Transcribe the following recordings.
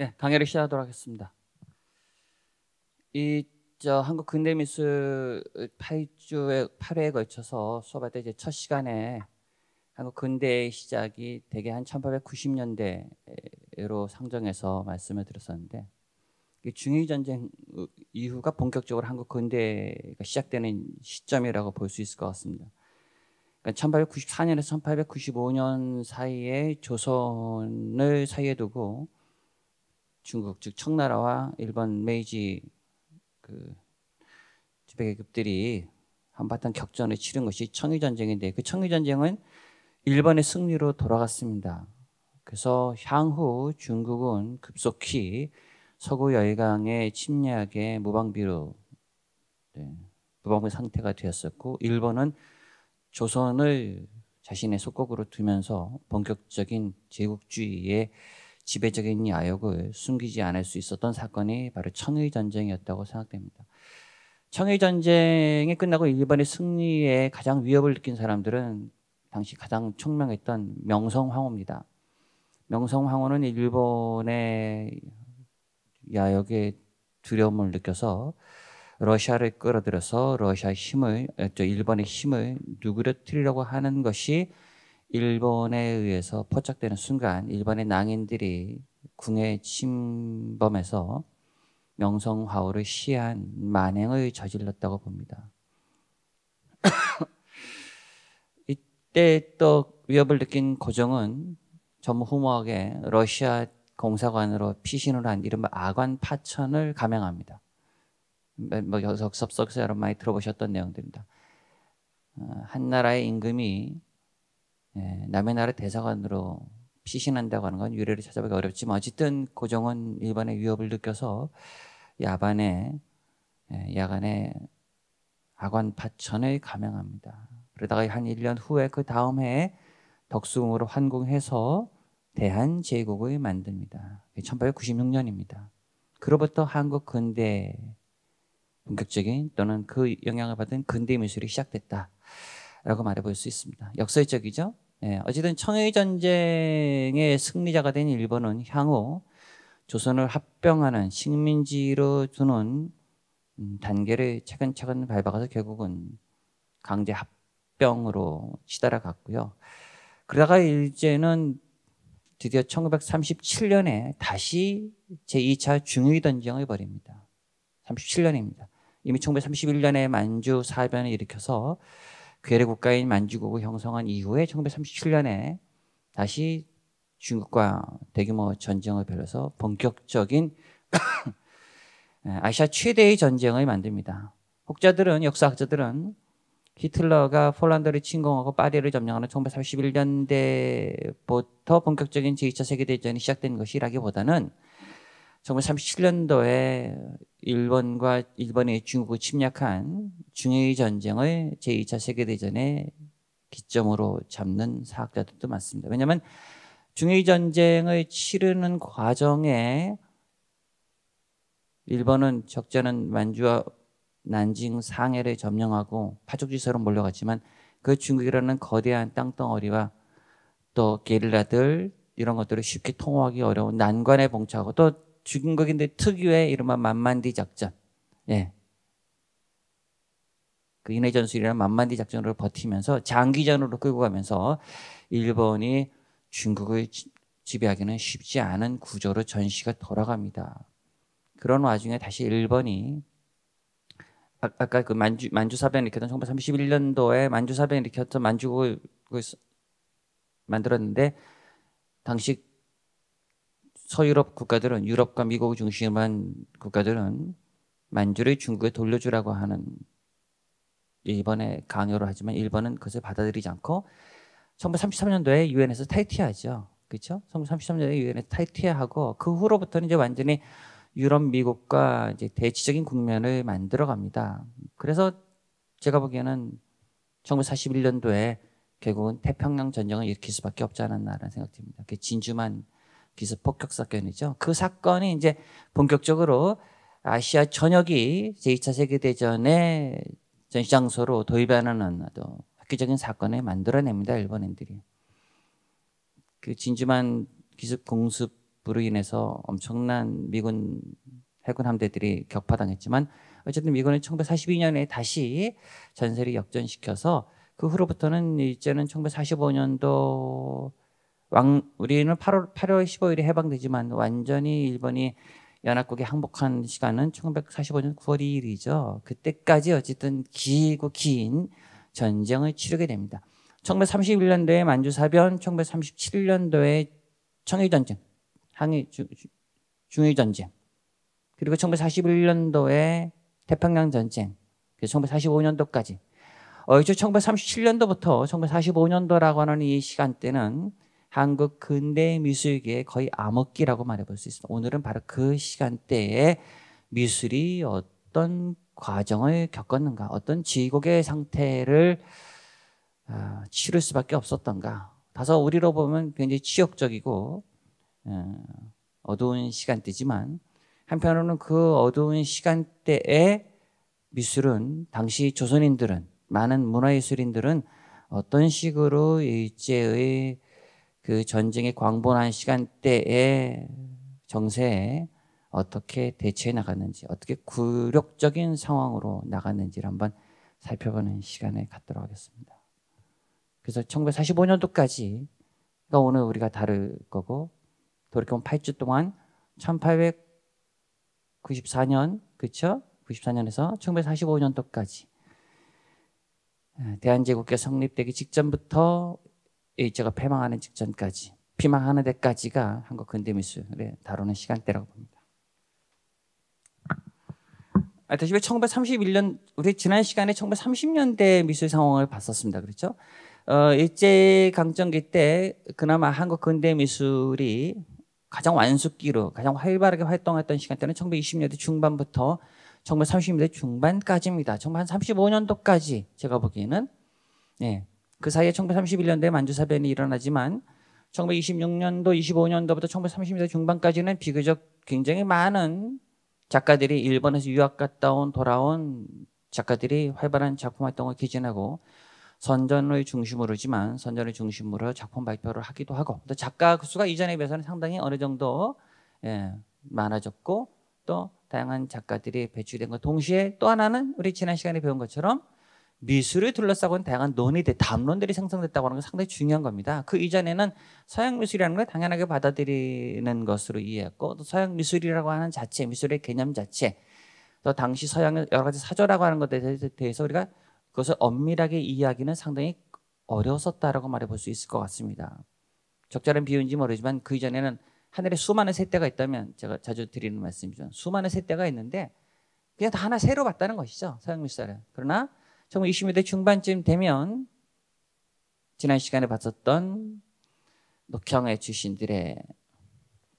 네, 강의를 시작하도록 하겠습니다. 이 저 한국 근대 미술 8주에 8회에 걸쳐서 수업할 때 이제 첫 시간에 한국 근대의 시작이 대개 한 1890년대로 상정해서 말씀을 드렸었는데 중위 전쟁 이후가 본격적으로 한국 근대가 시작되는 시점이라고 볼 수 있을 것 같습니다. 1894년에서 그러니까 1895년 사이에 조선을 사이에 두고 중국 즉 청나라와 일본 메이지 그 지배계급들이 한바탕 격전을 치른 것이 청의 전쟁인데 그청의 전쟁은 일본의 승리로 돌아갔습니다. 그래서 향후 중국은 급속히 서구 열강의 침략에 무방비로 네, 무방비 상태가 되었었고 일본은 조선을 자신의 속국으로 두면서 본격적인 제국주의의 지배적인 야욕을 숨기지 않을 수 있었던 사건이 바로 청의 전쟁이었다고 생각됩니다. 청일 전쟁이 끝나고 일본의 승리에 가장 위협을 느낀 사람들은 당시 가장 총명했던 명성황후입니다. 명성황후는 일본의 야욕에 두려움을 느껴서 러시아를 끌어들여서 러시아 힘을, 일본의 힘을 누그러뜨리려고 하는 것이 일본에 의해서 포착되는 순간 일본의 낭인들이 궁의 침범에서 명성화호를 시한 만행을 저질렀다고 봅니다. 이때 또 위협을 느낀 고종은 전무후무하게 러시아 공사관으로 피신을 한 이른바 아관 파천을 감행합니다. 뭐 여석 섭석서 여러 많이 들어보셨던 내용들입니다. 어, 한나라의 임금이 예, 남의 나라 대사관으로 피신한다고 하는 건 유례를 찾아보기 어렵지만 어쨌든 고종은 일반의 위협을 느껴서 야반에 예, 야간에 악관 파천에 감행합니다. 그러다가 한 1년 후에 그 다음 해에 덕수궁으로 환궁해서 대한제국을 만듭니다. 1896년입니다. 그로부터 한국 근대 본격적인 또는 그 영향을 받은 근대 미술이 시작됐다라고 말해볼 수 있습니다. 역설적이죠? 예, 어쨌든 청일 전쟁의 승리자가 된 일본은 향후 조선을 합병하는 식민지로 두는 음, 단계를 차근차근 밟아가서 결국은 강제 합병으로 치달아갔고요. 그러다가 일제는 드디어 1937년에 다시 제2차 중일 전쟁을 벌입니다. 37년입니다. 이미 1931년에 만주 사변을 일으켜서 괴뢰 국가인 만주국을 형성한 이후에 1937년에 다시 중국과 대규모 전쟁을 벌여서 본격적인 아시아 최대의 전쟁을 만듭니다. 혹자들은 역사학자들은 히틀러가 폴란드를 침공하고 파리를 점령하는 1931년대부터 본격적인 제2차 세계대전이 시작된 것이라기보다는 1937년도에 일본과 일본이 중국을 침략한 중일 전쟁을 제2차 세계대전의 기점으로 잡는 사학자들도 많습니다. 왜냐하면 중일 전쟁을 치르는 과정에 일본은 적지 않 만주와 난징 상해를 점령하고 파죽지세로 몰려갔지만 그 중국이라는 거대한 땅덩어리와 또 게릴라들 이런 것들을 쉽게 통화하기 어려운 난관에 봉착하고 또 죽인 거긴데 특유의 이른바 만만디 작전. 예. 그 인해 전술이라는 만만디 작전으로 버티면서 장기전으로 끌고 가면서 일본이 중국을 지배하기는 쉽지 않은 구조로 전시가 돌아갑니다. 그런 와중에 다시 일본이 아, 까그 만주 만주 사변 일으켰던 1931년도에 만주 사변 일으켰던 만주국을 그 만들었는데 당시 서유럽 국가들은 유럽과 미국 중심으로 한 국가들은 만주를 중국에 돌려주라고 하는 일본에 강요를 하지만 일본은 그것을 받아들이지 않고 1933년도에 유엔에서 탈퇴하죠. 그렇죠? 1933년에 유엔에서 탈퇴하고 그 후로부터는 이제 완전히 유럽 미국과 이제 대치적인 국면을 만들어 갑니다. 그래서 제가 보기에는 1941년도에 결국은 태평양 전쟁을 일으킬 수밖에 없지 않았나라는 생각이 듭니다. 그 진주만 기습 폭격 사건이죠. 그 사건이 이제 본격적으로 아시아 전역이 제2차 세계대전의 전시장소로 도입하는 또 획기적인 사건을 만들어냅니다. 일본인들이. 그 진주만 기습 공습으로 인해서 엄청난 미군 해군 함대들이 격파당했지만 어쨌든 미군은 1942년에 다시 전세를 역전시켜서 그 후로부터는 이제는 1945년도 왕 우리는 8월 8월 15일에 해방되지만 완전히 일본이 연합국에 항복한 시간은 1945년 9월 2일이죠. 그때까지 어쨌든 길고 긴 전쟁을 치르게 됩니다. 1931년도에 만주사변, 1937년도에 청일전쟁, 항일 중일전쟁, 그리고 1941년도에 태평양 전쟁, 그래서 1945년도까지. 어, 이제 1937년도부터 1945년도라고 하는 이 시간대는 한국 근대 미술계의 거의 암흑기라고 말해볼 수 있습니다. 오늘은 바로 그 시간대에 미술이 어떤 과정을 겪었는가, 어떤 지곡의 상태를 아, 치를 수밖에 없었던가. 다소 우리로 보면 굉장히 치욕적이고 어, 어두운 시간대지만 한편으로는 그 어두운 시간대에 미술은 당시 조선인들은 많은 문화예술인들은 어떤 식으로 일제의 그 전쟁의 광범한 시간대에 정세에 어떻게 대처해 나갔는지, 어떻게 굴욕적인 상황으로 나갔는지를 한번 살펴보는 시간을 갖도록 하겠습니다. 그래서 1945년도까지가 그러니까 오늘 우리가 다룰 거고, 돌이켜보면 8주 동안 1894년, 그쵸? 94년에서 1945년도까지 예, 대한제국이 성립되기 직전부터 A자가 예, 패망하는 직전까지 피망하는 데까지가 한국 근대미술에 다루는 시간대라고 봅니다. 다시 왜 1931년 우리 지난 시간에 1930년대 미술 상황을 봤었습니다. 그렇죠? 어, 일제 강점기 때 그나마 한국 근대 미술이 가장 완숙기로 가장 활발하게 활동했던 시간대는 1920년대 중반부터 1930년대 중반까지입니다. 정말 35년도까지 제가 보기에는 예, 그 사이에 1 9 3 1년대에 만주사변이 일어나지만 1926년도, 25년도부터 1930년대 중반까지는 비교적 굉장히 많은 작가들이 일본에서 유학 갔다 온 돌아온 작가들이 활발한 작품 활동을 기진하고 선전의 중심으로지만 선전의 중심으로 작품 발표를 하기도 하고 또 작가 수가 이전에 비해서는 상당히 어느 정도 예, 많아졌고 또 다양한 작가들이 배출된 것 동시에 또 하나는 우리 지난 시간에 배운 것처럼 미술을 둘러싸고 있는 다양한 논의들, 담론들이 생성됐다고 하는 건 상당히 중요한 겁니다. 그 이전에는 서양 미술이라는 걸 당연하게 받아들이는 것으로 이해했고 또 서양 미술이라고 하는 자체, 미술의 개념 자체, 또 당시 서양의 여러 가지 사조라고 하는 것에 대해서 우리가 그것을 엄밀하게 이해하기는 상당히 어려웠었다라고 말해볼 수 있을 것 같습니다. 적절한 비유인지 모르지만 그 이전에는 하늘에 수많은 새떼가 있다면 제가 자주 드리는 말씀이죠. 수많은 새떼가 있는데 그냥 다 하나 새로 봤다는 것이죠. 서양 미술은. 그러나 1920년대 중반쯤 되면 지난 시간에 봤었던 녹형의 출신들의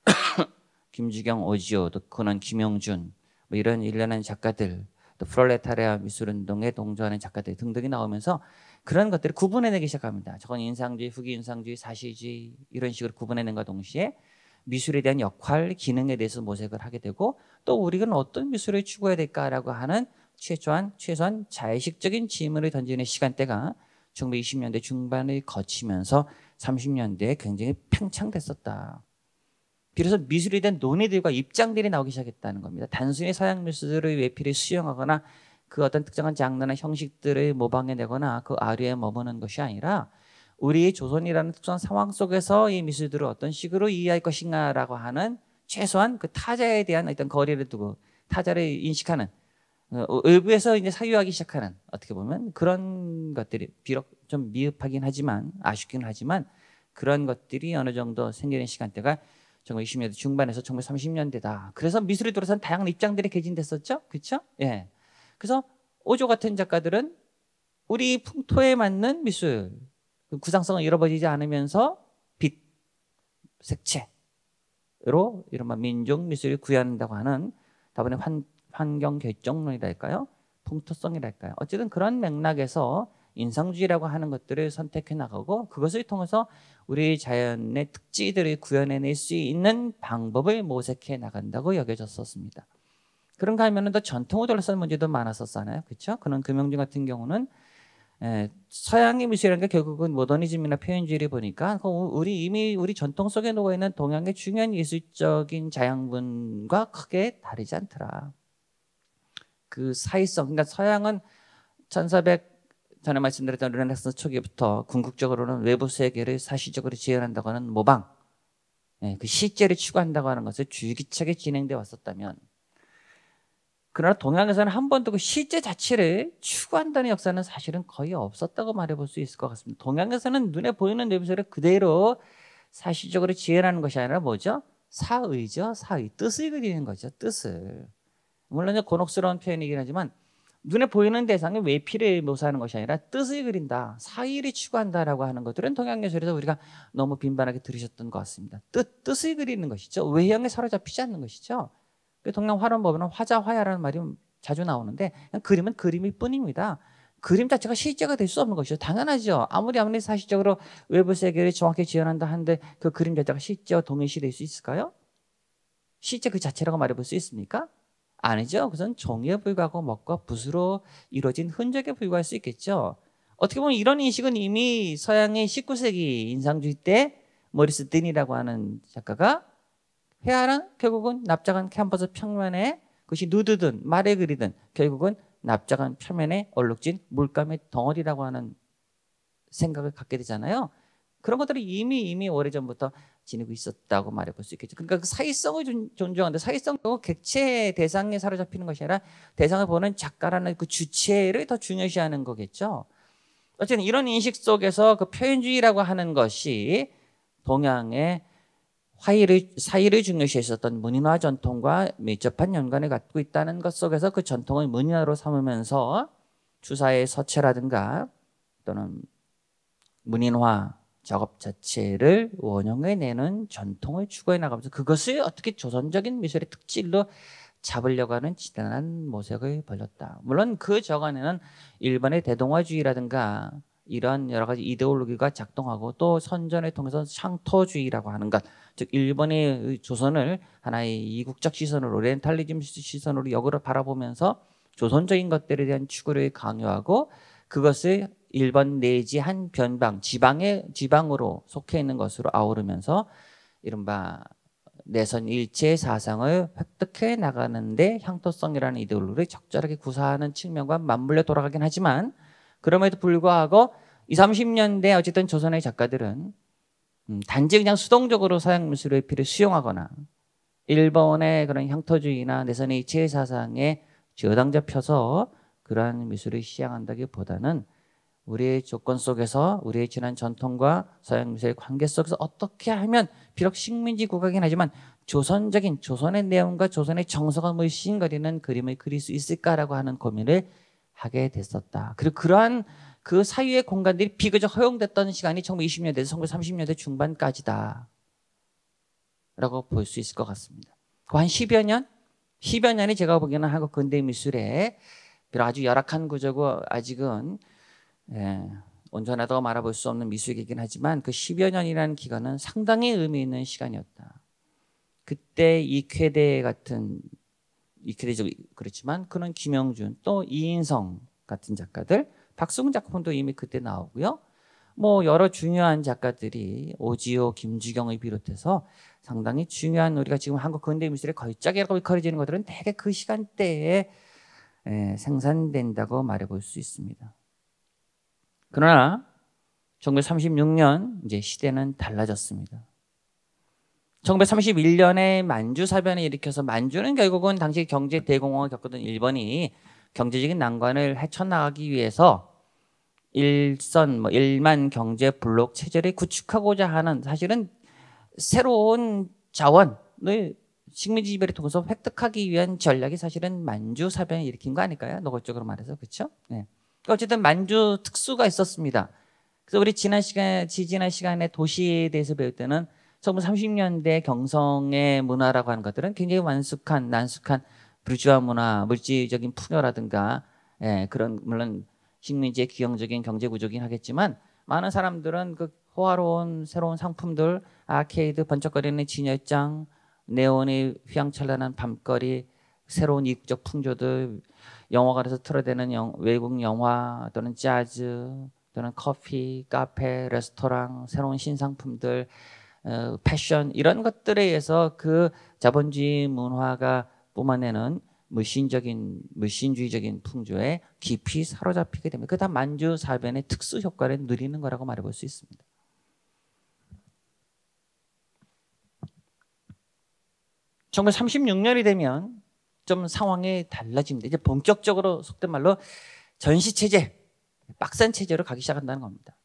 김주경, 오지오, 또 그는 김영준뭐 이런 일련한 작가들 또 프롤레타리아 미술운동에 동조하는 작가들 등등이 나오면서 그런 것들을 구분해내기 시작합니다. 저건 인상주의, 후기 인상주의, 사실주의 이런 식으로 구분해낸과 동시에 미술에 대한 역할, 기능에 대해서 모색을 하게 되고 또 우리는 어떤 미술을 추구해야 될까라고 하는 최소한 최소한 자의식적인 질문을 던지는 시간대가 1920년대 중반을 거치면서 30년대에 굉장히 팽창됐었다. 비로소 미술에 대 논의들과 입장들이 나오기 시작했다는 겁니다. 단순히 서양 미술의 외피를 수용하거나 그 어떤 특정한 장르나 형식들을 모방해내거나 그 아래에 머무는 것이 아니라 우리 조선이라는 특수한 상황 속에서 이 미술들을 어떤 식으로 이해할 것인가라고 하는 최소한 그 타자에 대한 어떤 거리를 두고 타자를 인식하는 의부에서 어, 이제 사유하기 시작하는 어떻게 보면 그런 것들이 비록 좀 미흡하긴 하지만 아쉽긴 하지만 그런 것들이 어느 정도 생기는 시간대가 정말 20년대 중반에서 1 9 30년대다. 그래서 미술에 들어선 다양한 입장들이 개진됐었죠. 그렇죠? 예. 그래서 오조 같은 작가들은 우리 풍토에 맞는 미술 그 구상성을 잃어버리지 않으면서 빛, 색채로 이런 민족 미술을 구현한다고 하는 다분히 환, 환경 결정론이랄까요? 동토성이랄까요? 어쨌든 그런 맥락에서 인상주의라고 하는 것들을 선택해 나가고 그것을 통해서 우리 자연의 특징들을 구현해낼 수 있는 방법을 모색해 나간다고 여겨졌었습니다. 그런가 하면또 전통을 둘러싼 문제도 많았었잖아요. 그렇죠? 그런 금영준 같은 경우는 서양의 미술이라는 게 결국은 모더니즘이나 표현주의를 보니까 그 우리 이미 우리 전통 속에 녹아 있는 동양의 중요한 예술적인 자양분과 크게 다르지 않더라. 그 사이성 그러니까 서양은 1400 전에 말씀드렸던 르네상스 초기부터 궁극적으로는 외부 세계를 사실적으로 지연한다고 하는 모방, 예, 그 실제를 추구한다고 하는 것을 줄기차게 진행돼 왔었다면, 그러나 동양에서는 한 번도 그 실제 자체를 추구한다는 역사는 사실은 거의 없었다고 말해볼 수 있을 것 같습니다. 동양에서는 눈에 보이는 내부세를 그대로 사실적으로 지연하는 것이 아니라 뭐죠? 사의죠. 사의. 뜻을 그리는 거죠. 뜻을. 물론 이제 곤혹스러운 표현이긴 하지만 눈에 보이는 대상이 외피를 묘사하는 것이 아니라 뜻을 그린다, 사의를 추구한다라고 하는 것들은 동양예술에서 우리가 너무 빈번하게 들으셨던 것 같습니다. 뜻, 뜻을 그리는 것이죠. 외형에 사로잡히지 않는 것이죠. 그 동양 화론법에는 화자, 화야라는 말이 자주 나오는데 그림은 그림일 뿐입니다. 그림 자체가 실제가 될 수 없는 것이죠. 당연하죠. 아무리 아무리 사실적으로 외부 세계를 정확히 지원한다 하는데 그 그림 자체가 실제와 동일시 될 수 있을까요? 실제 그 자체라고 말해볼 수 있습니까? 아니죠. 그것은 정의에 불과하고 먹과 붓으로 이루어진 흔적에 불과할 수 있겠죠. 어떻게 보면 이런 인식은 이미 서양의 19세기 인상주의 때 머리스 딘이라고 하는 작가가 회화란 결국은 납작한 캔버스 평면에 그것이 누드든 말에 그리든 결국은 납작한 표면에 얼룩진 물감의 덩어리라고 하는 생각을 갖게 되잖아요. 그런 것들이 이미 이미 오래전부터 지니고 있었다고 말해볼 수 있겠죠. 그러니까 그 사회성을 존중하는데 사회성도 객체 대상에 사로잡히는 것이 아니라 대상을 보는 작가라는 그 주체를 더 중요시하는 거겠죠. 어쨌든 이런 인식 속에서 그 표현주의라고 하는 것이 동양의 화의를, 사의를 중요시했었던 문인화 전통과 밀접한 연관을 갖고 있다는 것 속에서 그 전통을 문인화로 삼으면서 주사의 서체라든가 또는 문인화 작업 자체를 원형에내는 전통을 추구해 나가면서 그것을 어떻게 조선적인 미술의 특질로 잡으려고 하는 지단한 모색을 벌였다. 물론 그 저간에는 일본의 대동화주의라든가 이런 여러 가지 이데올로기가 작동하고 또 선전을 통해서 상토주의라고 하는 것, 즉 일본의 조선을 하나의 이국적 시선으로 오리엔탈리즘 시선으로 역으로 바라보면서 조선적인 것들에 대한 추구를 강요하고 그것을 일본 내지 한 변방 지방에 지방으로 속해 있는 것으로 아우르면서 이른바 내선 일체 사상을 획득해 나가는데 향토성이라는 이데올로기를 적절하게 구사하는 측면과 맞물려 돌아가긴 하지만 그럼에도 불구하고 20, 30년대 어쨌든 조선의 작가들은 음, 단지 그냥 수동적으로 서양 미술의 피를 수용하거나 일본의 그런 향토주의나 내선의 일체 사상에 저당 잡혀서 그러한 미술을 시향한다기보다는 우리의 조건 속에서 우리의 지난 전통과 서양 미술의 관계 속에서 어떻게 하면 비록 식민지 국가긴 하지만 조선적인 조선의 내용과 조선의 정서가 물씬거리는 그림을 그릴 수 있을까라고 하는 고민을 하게 됐었다. 그리고 그러한 그 사유의 공간들이 비교적 허용됐던 시간이 1920년대에서 1930년대 중반까지다. 라고 볼 수 있을 것 같습니다. 그 한 10여 년? 10여 년이 제가 보기에는 한국 근대 미술의 아주 열악한 구조고 아직은 예, 온전하다고 말해볼 수 없는 미숙이긴 하지만 그 10여 년이라는 기간은 상당히 의미 있는 시간이었다. 그때 이쾌대 같은 이쾌대적 그렇지만 그는 김영준 또 이인성 같은 작가들 박수 작품도 이미 그때 나오고요. 뭐 여러 중요한 작가들이 오지호, 김주경을 비롯해서 상당히 중요한 우리가 지금 한국 근대 미술의 걸작이라고 일컬어지는 것들은 대개 그 시간대에 예, 생산된다고 말해볼 수 있습니다. 그러나 1936년 이제 시대는 달라졌습니다. 1931년에 만주 사변을 일으켜서 만주는 결국은 당시 경제 대공황을 겪었던 일본이 경제적인 난관을 헤쳐나가기 위해서 일선 뭐 일만 경제 블록 체제를 구축하고자 하는 사실은 새로운 자원을 식민지 지배를 통해서 획득하기 위한 전략이 사실은 만주 사변을 일으킨 거 아닐까요? 노골적으로 말해서 그렇죠? 네. 어쨌든 만주 특수가 있었습니다. 그래서 우리 지난 시간, 지지난 시간에 도시에 대해서 배울 때는 1930년대 경성의 문화라고 하는 것들은 굉장히 완숙한, 난숙한 부주아 문화, 물질적인 풍요라든가, 예, 그런, 물론 식민지의 기형적인 경제구조긴 하겠지만, 많은 사람들은 그 호화로운 새로운 상품들, 아케이드, 번쩍거리는 진열장, 네온의 휘황찬란한 밤거리, 새로운 이국적 풍조들, 영화관에서 틀어대는 영, 외국 영화 또는 재즈 또는 커피, 카페, 레스토랑, 새로운 신상품들, 어, 패션 이런 것들에 의해서 그 자본주의 문화가 뿜어내는 무신적인 무신주의적인 풍조에 깊이 사로잡히게 됩니다. 그다 만주 사변의 특수 효과를 누리는 거라고 말해볼 수 있습니다. 정말 36년이 되면 좀 상황이 달라집니다. 이제 본격적으로 속된 말로 전시체제, 빡센 체제로 가기 시작한다는 겁니다.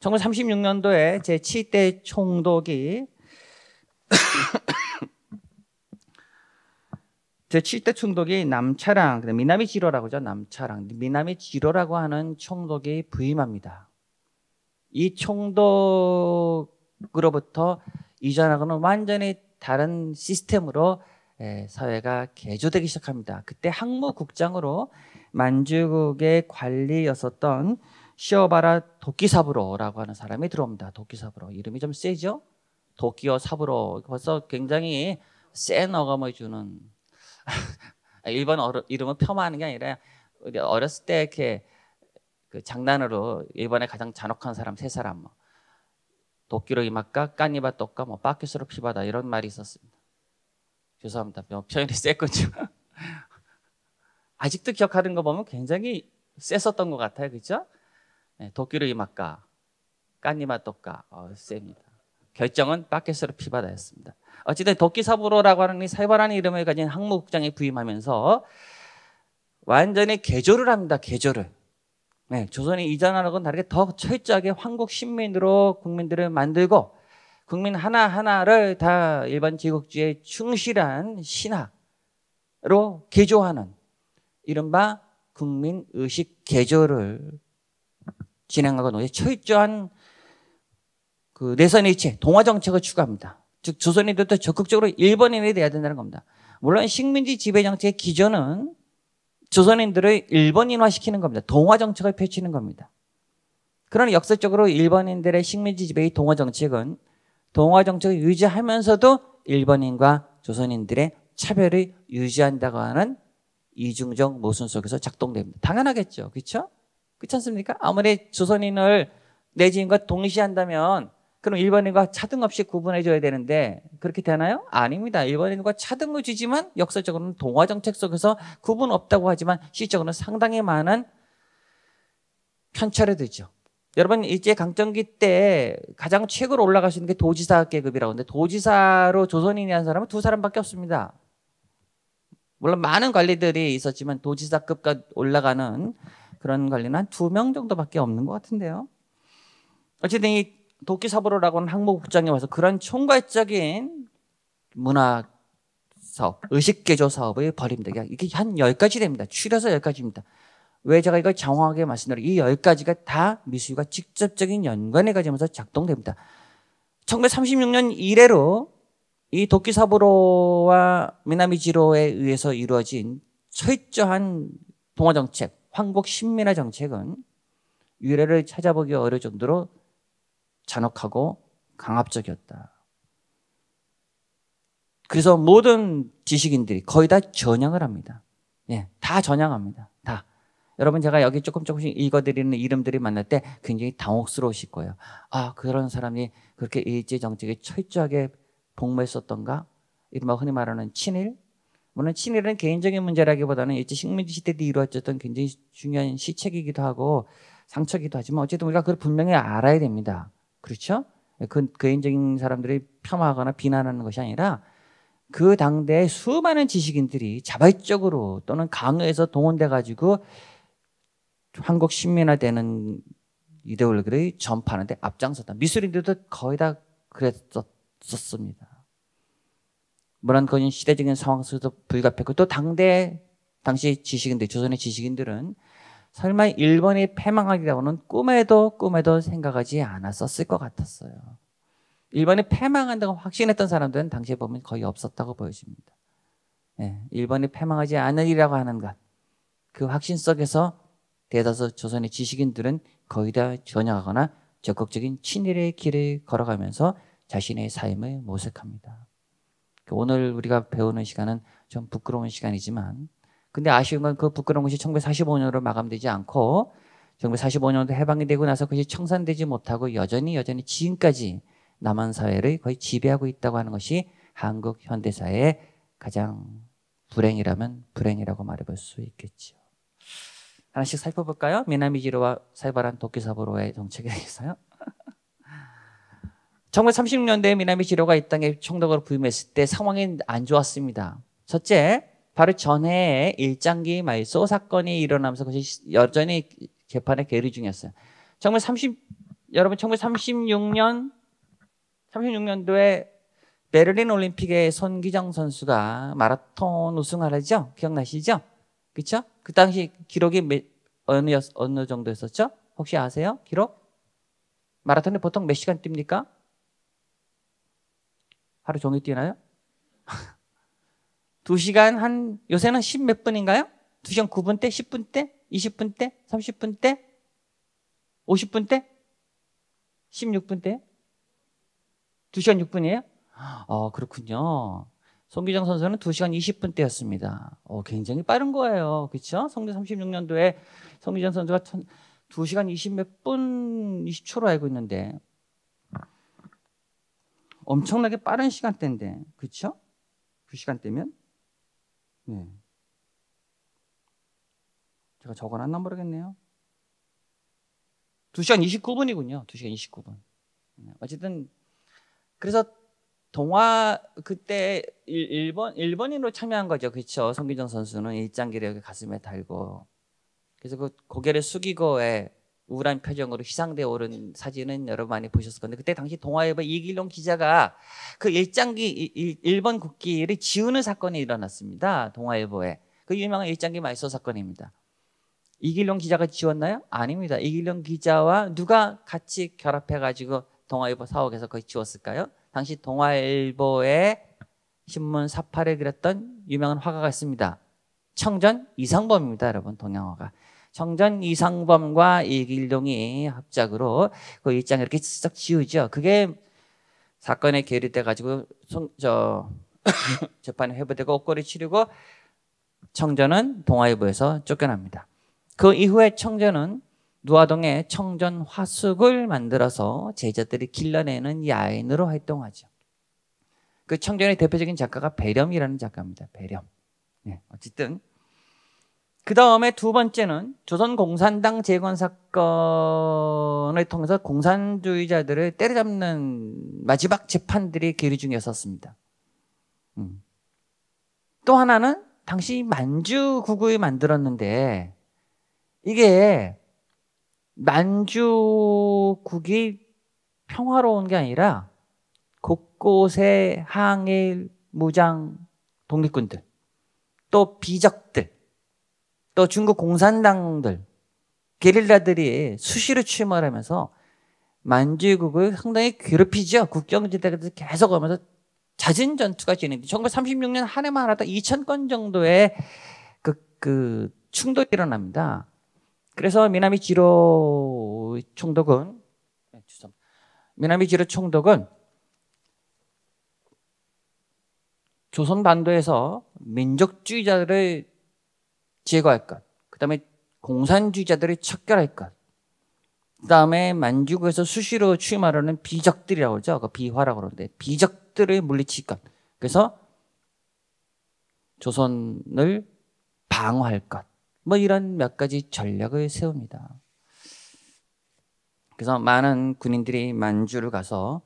1936년도에 제7대 총독이 제7대 총독이 남차랑, 미남이 지로라고죠. 남차랑. 미남이 지로라고 하는 총독이 부임합니다. 이 총독으로부터 이전하고는 완전히 다른 시스템으로 예, 사회가 개조되기 시작합니다. 그때 항무국장으로 만주국의 관리였었던 시어바라 도끼사브로라고 하는 사람이 들어옵니다. 도끼사브로 이름이 좀 세죠? 도끼어 사브로 벌써 굉장히 센 어감을 주는 일본 어르, 이름은 폄하하는 게 아니라 우리 어렸을 때 이렇게 그 장난으로 일본의 가장 잔혹한 사람 세 사람 뭐 도끼로 이마까 까니바 똑까 뭐 빠큐스로 피바다 이런 말이 있었습니다. 죄송합니다. 표현이 쎘군요. 아직도 기억하는 거 보면 굉장히 셌었던 것 같아요. 그죠? 네, 도끼로 이마까, 까니마 똑까, 어, 셉니다. 결정은 바켓으로 피바다였습니다. 어찌된 도끼사부로라고 하는 이 살벌한 이름을 가진 항무국장이 부임하면서 완전히 개조를 합니다. 개조를. 네, 조선이 이전하고는 다르게 더 철저하게 황국 신민으로 국민들을 만들고 국민 하나하나를 다 일반 제국주의에 충실한 신하로 개조하는 이른바 국민 의식 개조를 진행하거나 철저한 그 내선의 체 동화 정책을 추구합니다. 즉 조선인들도 적극적으로 일본인이 돼야 된다는 겁니다. 물론 식민지 지배 정책의 기조는 조선인들을 일본인화시키는 겁니다. 동화 정책을 펼치는 겁니다. 그런 역사적으로 일본인들의 식민지 지배의 동화 정책은 동화 정책을 유지하면서도 일본인과 조선인들의 차별을 유지한다고 하는 이중적 모순 속에서 작동됩니다. 당연하겠죠. 그렇죠? 그렇지 않습니까? 아무리 조선인을 내지인과 동시한다면 그럼 일본인과 차등없이 구분해줘야 되는데 그렇게 되나요? 아닙니다. 일본인과 차등을 주지만 역사적으로는 동화 정책 속에서 구분 없다고 하지만 실적으로는 상당히 많은 편차를 두죠. 여러분 일제 강점기 때 가장 최고로 올라가시는게 도지사 계급이라고 하는데 도지사로 조선인이 한 사람은 두 사람밖에 없습니다. 물론 많은 관리들이 있었지만 도지사급까 올라가는 그런 관리는 한 두 명 정도밖에 없는 것 같은데요. 어쨌든 이 도끼사부로라고 하는 항목국장에 와서 그런 총괄적인 문화 사업, 의식개조 사업의 벌입니다. 이게 한 10가지 됩니다. 추려서 10가지입니다. 왜 제가 이걸 정확하게 말씀드리면 이열 가지가 다 미수유가 직접적인 연관을 가지면서 작동됩니다. 1936년 이래로 이 도끼사부로와 미나미지로에 의해서 이루어진 철저한 동화 정책, 황복 신민화 정책은 유래를 찾아보기 어려울 정도로 잔혹하고 강압적이었다. 그래서 모든 지식인들이 거의 다 전향을 합니다. 예, 다 전향합니다. 여러분 제가 여기 조금 조금씩 읽어드리는 이름들이 만날 때 굉장히 당혹스러우실 거예요. 아 그런 사람이 그렇게 일제 정책에 철저하게 복무했었던가? 이른바 흔히 말하는 친일? 물론 친일은 개인적인 문제라기보다는 일제 식민지 시대 때 이루어졌던 굉장히 중요한 시책이기도 하고 상처기도 하지만 어쨌든 우리가 그걸 분명히 알아야 됩니다. 그렇죠? 그 개인적인 사람들이 폄하하거나 비난하는 것이 아니라 그 당대의 수많은 지식인들이 자발적으로 또는 강요해서 동원돼 가지고 한국 식민화되는 이데올로기를 전파하는데 앞장섰다. 미술인들도 거의 다 그랬었습니다. 물론 그건 시대적인 상황 속에서 불가피했고 또 당대 당시 지식인들 조선의 지식인들은 설마 일본이 패망하기라고는 꿈에도 꿈에도 생각하지 않았었을 것 같았어요. 일본이 패망한다고 확신했던 사람들은 당시에 보면 거의 없었다고 보여집니다. 예, 일본이 패망하지 않으리라고 하는 것, 그 확신 속에서 대다수 조선의 지식인들은 거의 다 전향하거나 적극적인 친일의 길을 걸어가면서 자신의 삶을 모색합니다. 그 오늘 우리가 배우는 시간은 좀 부끄러운 시간이지만 근데 아쉬운 건 그 부끄러운 것이 1945년으로 마감되지 않고 1945년도 해방이 되고 나서 그것이 청산되지 못하고 여전히 여전히 지금까지 남한 사회를 거의 지배하고 있다고 하는 것이 한국 현대사의 가장 불행이라면 불행이라고 말해볼 수있겠지 하나씩 살펴볼까요? 미나미지로와 살벌한 도끼사보로의 정책에 대해서요. 1 9 3 0년대 미나미지로가 이 땅에 총독으로 부임했을 때 상황이 안 좋았습니다. 첫째, 바로 전해 일장기 말소 사건이 일어나면서 그것이 여전히 재판의 계류 중이었어요. 1930 여러분 1936년 36년도에 베를린 올림픽에 손기정 선수가 마라톤 우승하죠 기억나시죠? 그쵸? 그 당시 기록이 몇, 어느, 어느 정도였었죠? 혹시 아세요? 기록? 마라톤에 보통 몇 시간 뜁니까? 하루 종일 뛰나요? 2시간 한, 요새는 1몇 분인가요? 2시간 9분 때? 10분 때? 20분 때? 30분 때? 50분 때? 16분 때? 2시간 6분이에요? 어, 아, 그렇군요. 송기정 선수는 2시간 20분대였습니다. 어, 굉장히 빠른 거예요. 그렇죠? 성대 36년도에 송기정 선수가 2시간 20몇 분 20초로 알고 있는데 엄청나게 빠른 시간대인데 그렇죠? 그 시간대면 네. 제가 적어놨나 모르겠네요. 2시간 29분이군요. 2시간 29분. 어쨌든 그래서 동화 그때 일본 일본인으로 참여한 거죠, 그렇죠? 송기정 선수는 일장기를 가슴에 달고 그래서 그 고개를 숙이고의 예, 우울한 표정으로 휘상대 오른 사진은 여러분 많이 보셨을 건데 그때 당시 동아일보 이길용 기자가 그 일장기 일, 일본 국기를 지우는 사건이 일어났습니다. 동아일보에 그 유명한 일장기 말소 사건입니다. 이길용 기자가 지웠나요? 아닙니다. 이길용 기자와 누가 같이 결합해가지고 동아일보 사옥에서 거의 지웠을까요? 당시 동아일보의 신문 사파를 그렸던 유명한 화가가 있습니다. 청전 이상범입니다, 여러분. 동양화가. 청전 이상범과 이길동이 합작으로 그일장 이렇게 쓱 지우죠. 그게 사건에 계류돼 가지고 저 재판이 회부되고 옥거리 치르고 청전은 동아일보에서 쫓겨납니다. 그 이후에 청전은 누아동에 청전 화숙을 만들어서 제자들이 길러내는 야인으로 활동하죠. 그 청전의 대표적인 작가가 배렴이라는 작가입니다. 배렴. 네, 어쨌든 그 다음에 두 번째는 조선공산당 재건 사건을 통해서 공산주의자들을 때려잡는 마지막 재판들이 계류 중이었었습니다. 음. 또 하나는 당시 만주국을 만들었는데 이게 만주국이 평화로운 게 아니라 곳곳에 항일 무장 독립군들 또 비적들 또 중국 공산당들 게릴라들이 수시로 취임을 하면서 만주국을 상당히 괴롭히죠. 국경지대에서 계속 오면서 잦은 전투가 진행돼. 1936년 한 해만 하다 2,000건 정도의 그, 그 충돌이 일어납니다. 그래서 미나미 지로 총독은 네, 미나미 지로 총독은 조선 반도에서 민족주의자들을 제거할 것, 그 다음에 공산주의자들을 척결할 것, 그 다음에 만주국에서 수시로 취임하려는 비적들이라고 그러죠. 그 비화라고 그러는데 비적들을 물리칠 것. 그래서 조선을 방어할 것. 뭐 이런 몇 가지 전략을 세웁니다. 그래서 많은 군인들이 만주를 가서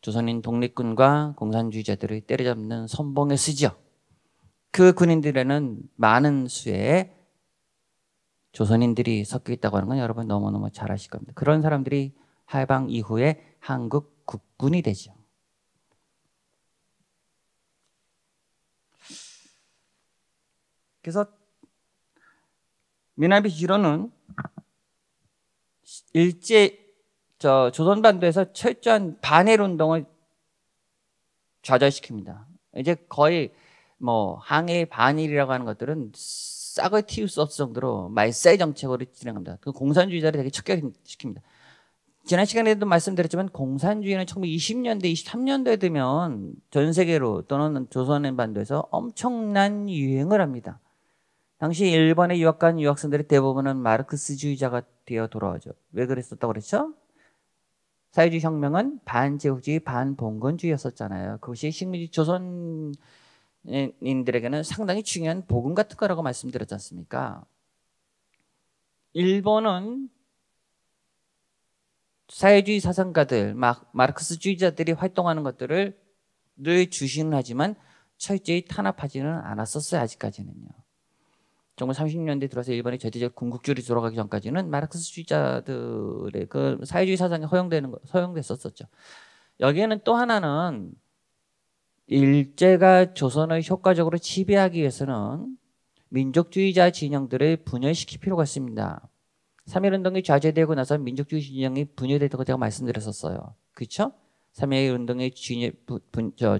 조선인 독립군과 공산주의자들을 때려잡는 선봉에 쓰지그 군인들에는 많은 수의 조선인들이 섞여 있다고 하는 건 여러분 너무너무 잘 아실 겁니다. 그런 사람들이 해방 이후에 한국 국군이 되죠. 그래서 미나비 히로는 일제 저 조선반도에서 철저한 반일 운동을 좌절시킵니다. 이제 거의 뭐 항해 반일이라고 하는 것들은 싹을 틔울 수 없을 정도로 말살 정책으로 진행합니다. 그 공산주의자를 되게 척결시킵니다. 지난 시간에도 말씀드렸지만 공산주의는 1920년대, 2 3년도 되면 전 세계로 또는 조선의 반도에서 엄청난 유행을 합니다. 당시 일본에 유학 간 유학생들의 대부분은 마르크스주의자가 되어 돌아오죠. 왜 그랬었다고 그랬죠? 사회주의 혁명은 반제국주의, 반봉건주의였었잖아요. 그것이 식민지 조선인들에게는 상당히 중요한 복음 같은 거라고 말씀드렸지 않습니까? 일본은 사회주의 사상가들, 마르크스주의자들이 활동하는 것들을 늘주신는 하지만 철저히 탄압하지는 않았었어요, 아직까지는요. 1 9 30년대 들어서 일본의 제대적 군국주의 로돌아가기 전까지는 마르크스주의자들의 그 사회주의 사상이 허용되는 허용됐었었죠. 여기에는 또 하나는 일제가 조선을 효과적으로 지배하기 위해서는 민족주의자 진영들을 분열시킬 필요가 있습니다. 3.1운동이 좌제되고 나서 민족주의 진영이 분열됐다고 제가 말씀드렸었어요. 그렇죠? 3.1운동이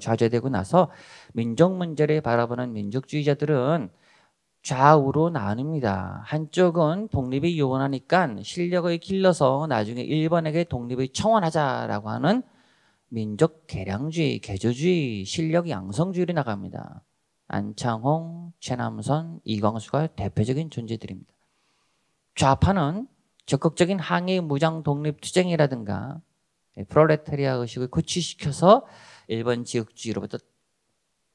좌제되고 나서 민족 문제를 바라보는 민족주의자들은 좌우로 나눕니다. 한쪽은 독립이 요원하니까 실력을 길러서 나중에 일본에게 독립을 청원하자라고 하는 민족 개량주의, 개조주의, 실력 양성주의로 나갑니다. 안창홍, 최남선, 이광수가 대표적인 존재들입니다. 좌파는 적극적인 항해 무장 독립 투쟁이라든가 프롤레타리아 의식을 고취시켜서 일본 지역주의로부터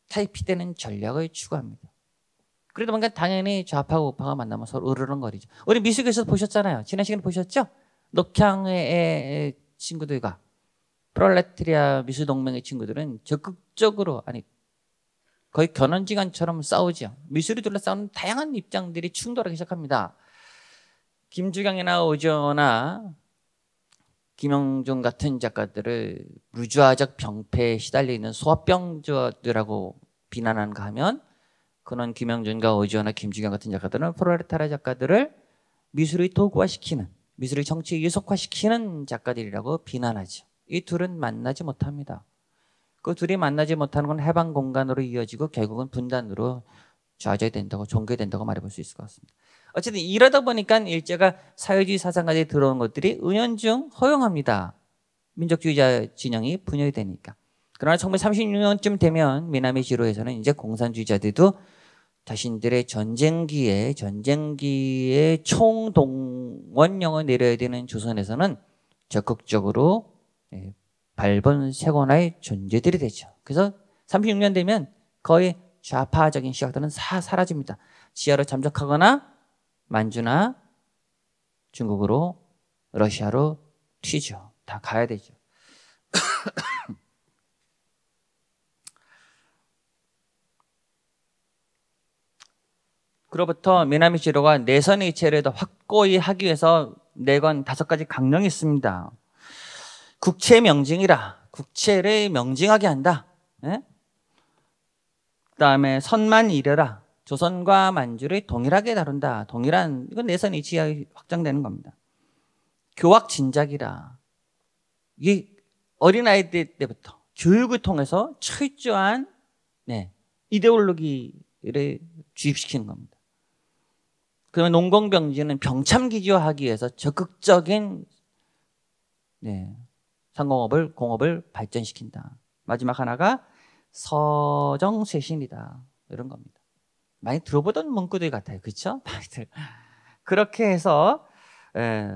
탈피되는 전략을 추구합니다. 그러다 보니까 당연히 좌파와 우파가 만나면 서로 으르렁거리죠. 우리 미숙에서 보셨잖아요. 지난 시간에 보셨죠? 녹향의 친구들과 프롤레트리아 미술 동맹의 친구들은 적극적으로 아니 거의 견원지간처럼 싸우죠. 미술이 둘러싸우는 다양한 입장들이 충돌하기 시작합니다. 김주경이나 오지나 김영종 같은 작가들을 루주아적 병폐에 시달려 있는 소아병자들하고 비난한가 하면 그는 김영준과 오지호나 김중현 같은 작가들은 프로레타라 작가들을 미술의 도구화시키는 미술의 정치에 유속화시키는 작가들이라고 비난하죠. 이 둘은 만나지 못합니다. 그 둘이 만나지 못하는 건 해방 공간으로 이어지고 결국은 분단으로 좌절된다고 종교된다고 말해볼 수 있을 것 같습니다. 어쨌든 이러다 보니까 일제가 사회주의 사상까지 들어온 것들이 은연중 허용합니다. 민족주의자 진영이 분열이 되니까. 그러나 1936년쯤 되면 미남의 지로에서는 이제 공산주의자들도 자신들의 전쟁기에 전쟁기에 총동원령을 내려야 되는 조선에서는 적극적으로 예, 발본세권화의 존재들이 되죠. 그래서 36년 되면 거의 좌파적인 시각들은 다 사라집니다. 지하로 잠적하거나 만주나 중국으로 러시아로 튀죠. 다 가야 되죠. 그로부터 미나미지로가 내선의 이체를 더 확고히 하기 위해서 내건 다섯 가지 강령이 있습니다. 국채 명징이라 국채를 명징하게 한다. 예? 그다음에 선만 이려라. 조선과 만주를 동일하게 다룬다. 동일한 이건 내선 이치가 확장되는 겁니다. 교학 진작이라 이 어린아이 때부터 교육을 통해서 철저한 네, 이데올로기를 주입시키는 겁니다. 그러면 농공병지는 병참기지화하기 위해서 적극적인 네, 상공업을 공업을 발전시킨다. 마지막 하나가 서정쇄신이다. 이런 겁니다. 많이 들어보던 문구들 같아요. 그렇죠? 많이들 그렇게 해서 에, 예,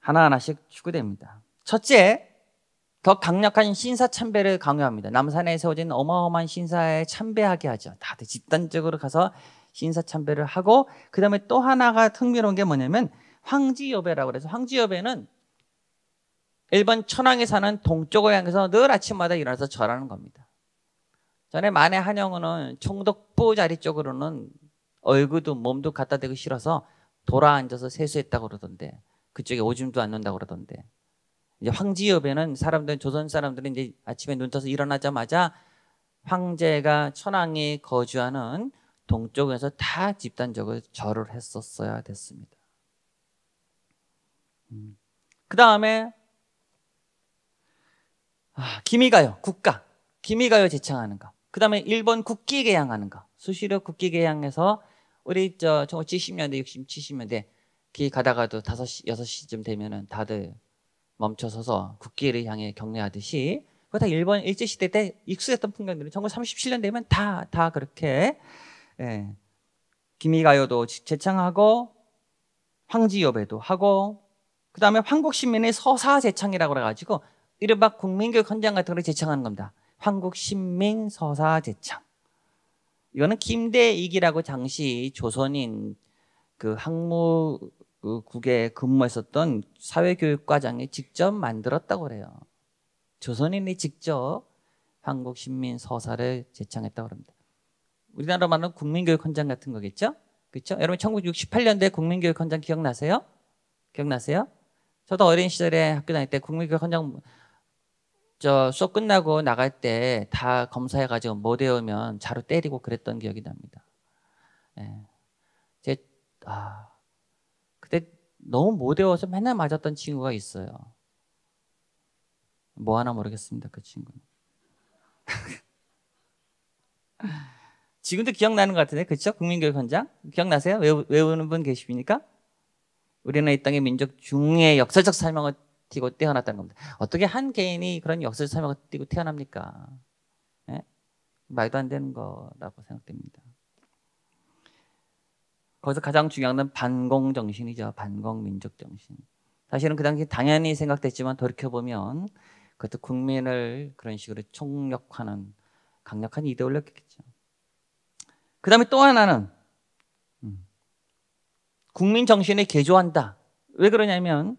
하나하나씩 추구됩니다. 첫째, 더 강력한 신사 참배를 강요합니다. 남산에 세워진 어마어마한 신사에 참배하게 하죠. 다들 집단적으로 가서 신사참배를 하고 그 다음에 또 하나가 흥미로운 게 뭐냐면 황지여배라고 그래서 황지여배는 일본 천황에 사는 동쪽을 향해서 늘 아침마다 일어나서 절하는 겁니다. 전에 만해 한영우 총독부 자리 쪽으로는 얼굴도 몸도 갖다 대고 싫어서 돌아앉아서 세수했다고 그러던데 그쪽에 오줌도 안 논다고 그러던데 이제 황지엽에는 사람들 조선 사람들은 이제 아침에 눈 떠서 일어나자마자 황제가 천황이 거주하는 동쪽에서 다 집단적으로 절을 했었어야 됐습니다. 음. 그 다음에 아, 기미가요 국가 기미가요 제창하는 가. 그 다음에 일본 국기 개양하는 가. 수시로 국기 개양해서 우리 저 70년대 60, 70년대 길 가다가도 5시 6시쯤 되면은 다들 멈춰서서 국기를 향해 경례하듯이 그거 다 일본 일제시대 때 익숙했던 풍경들은 1937년 되면 다다 그렇게 예. 김미가요도 재창하고 황지여배도 하고 그 다음에 황국신민의 서사재창이라고 그래가지고 이른바 국민교육 헌장 같은 걸 재창하는 겁니다. 황국신민 서사재창 이거는 김대익이라고 당시 조선인 그 학무국에 근무했었던 사회교육과장이 직접 만들었다고 그래요. 조선인이 직접 한국신민 서사를 제창했다고 합니다. 우리나라 말로 국민교육 헌장 같은 거겠죠? 그렇죠? 여러분 1968년대 국민교육 헌장 기억나세요? 기억나세요? 저도 어린 시절에 학교 다닐 때 국민교육 헌장 저 수업 끝나고 나갈 때 다 검사해 가지고 못 외우면 자로 때리고 그랬던 기억이 납니다. 예. 제 아, 그때 너무 못 외워서 맨날 맞았던 친구가 있어요. 뭐 하나 모르겠습니다. 그 친구는. 지금도 기억나는 것 같은데 그렇죠? 국민교육 현장 기억나세요? 외우, 외우는 분 계십니까? 우리나이 땅의 민족 중의 역사적 사명을 띠고 태어났다는 겁니다. 어떻게 한 개인이 그런 역사적 사명을 띠고 태어납니까? 네? 예? 말도 안 되는 거라고 생각됩니다. 거기서 가장 중요한 건 반공 정신이죠. 반공 민족 정신. 사실은 그 당시 당연히 생각됐지만 돌이켜 보면 그것도 국민을 그런 식으로 총력하는 강력한 이데올로기겠죠. 그 다음에 또 하나는 음, 국민 정신에 개조한다. 왜 그러냐면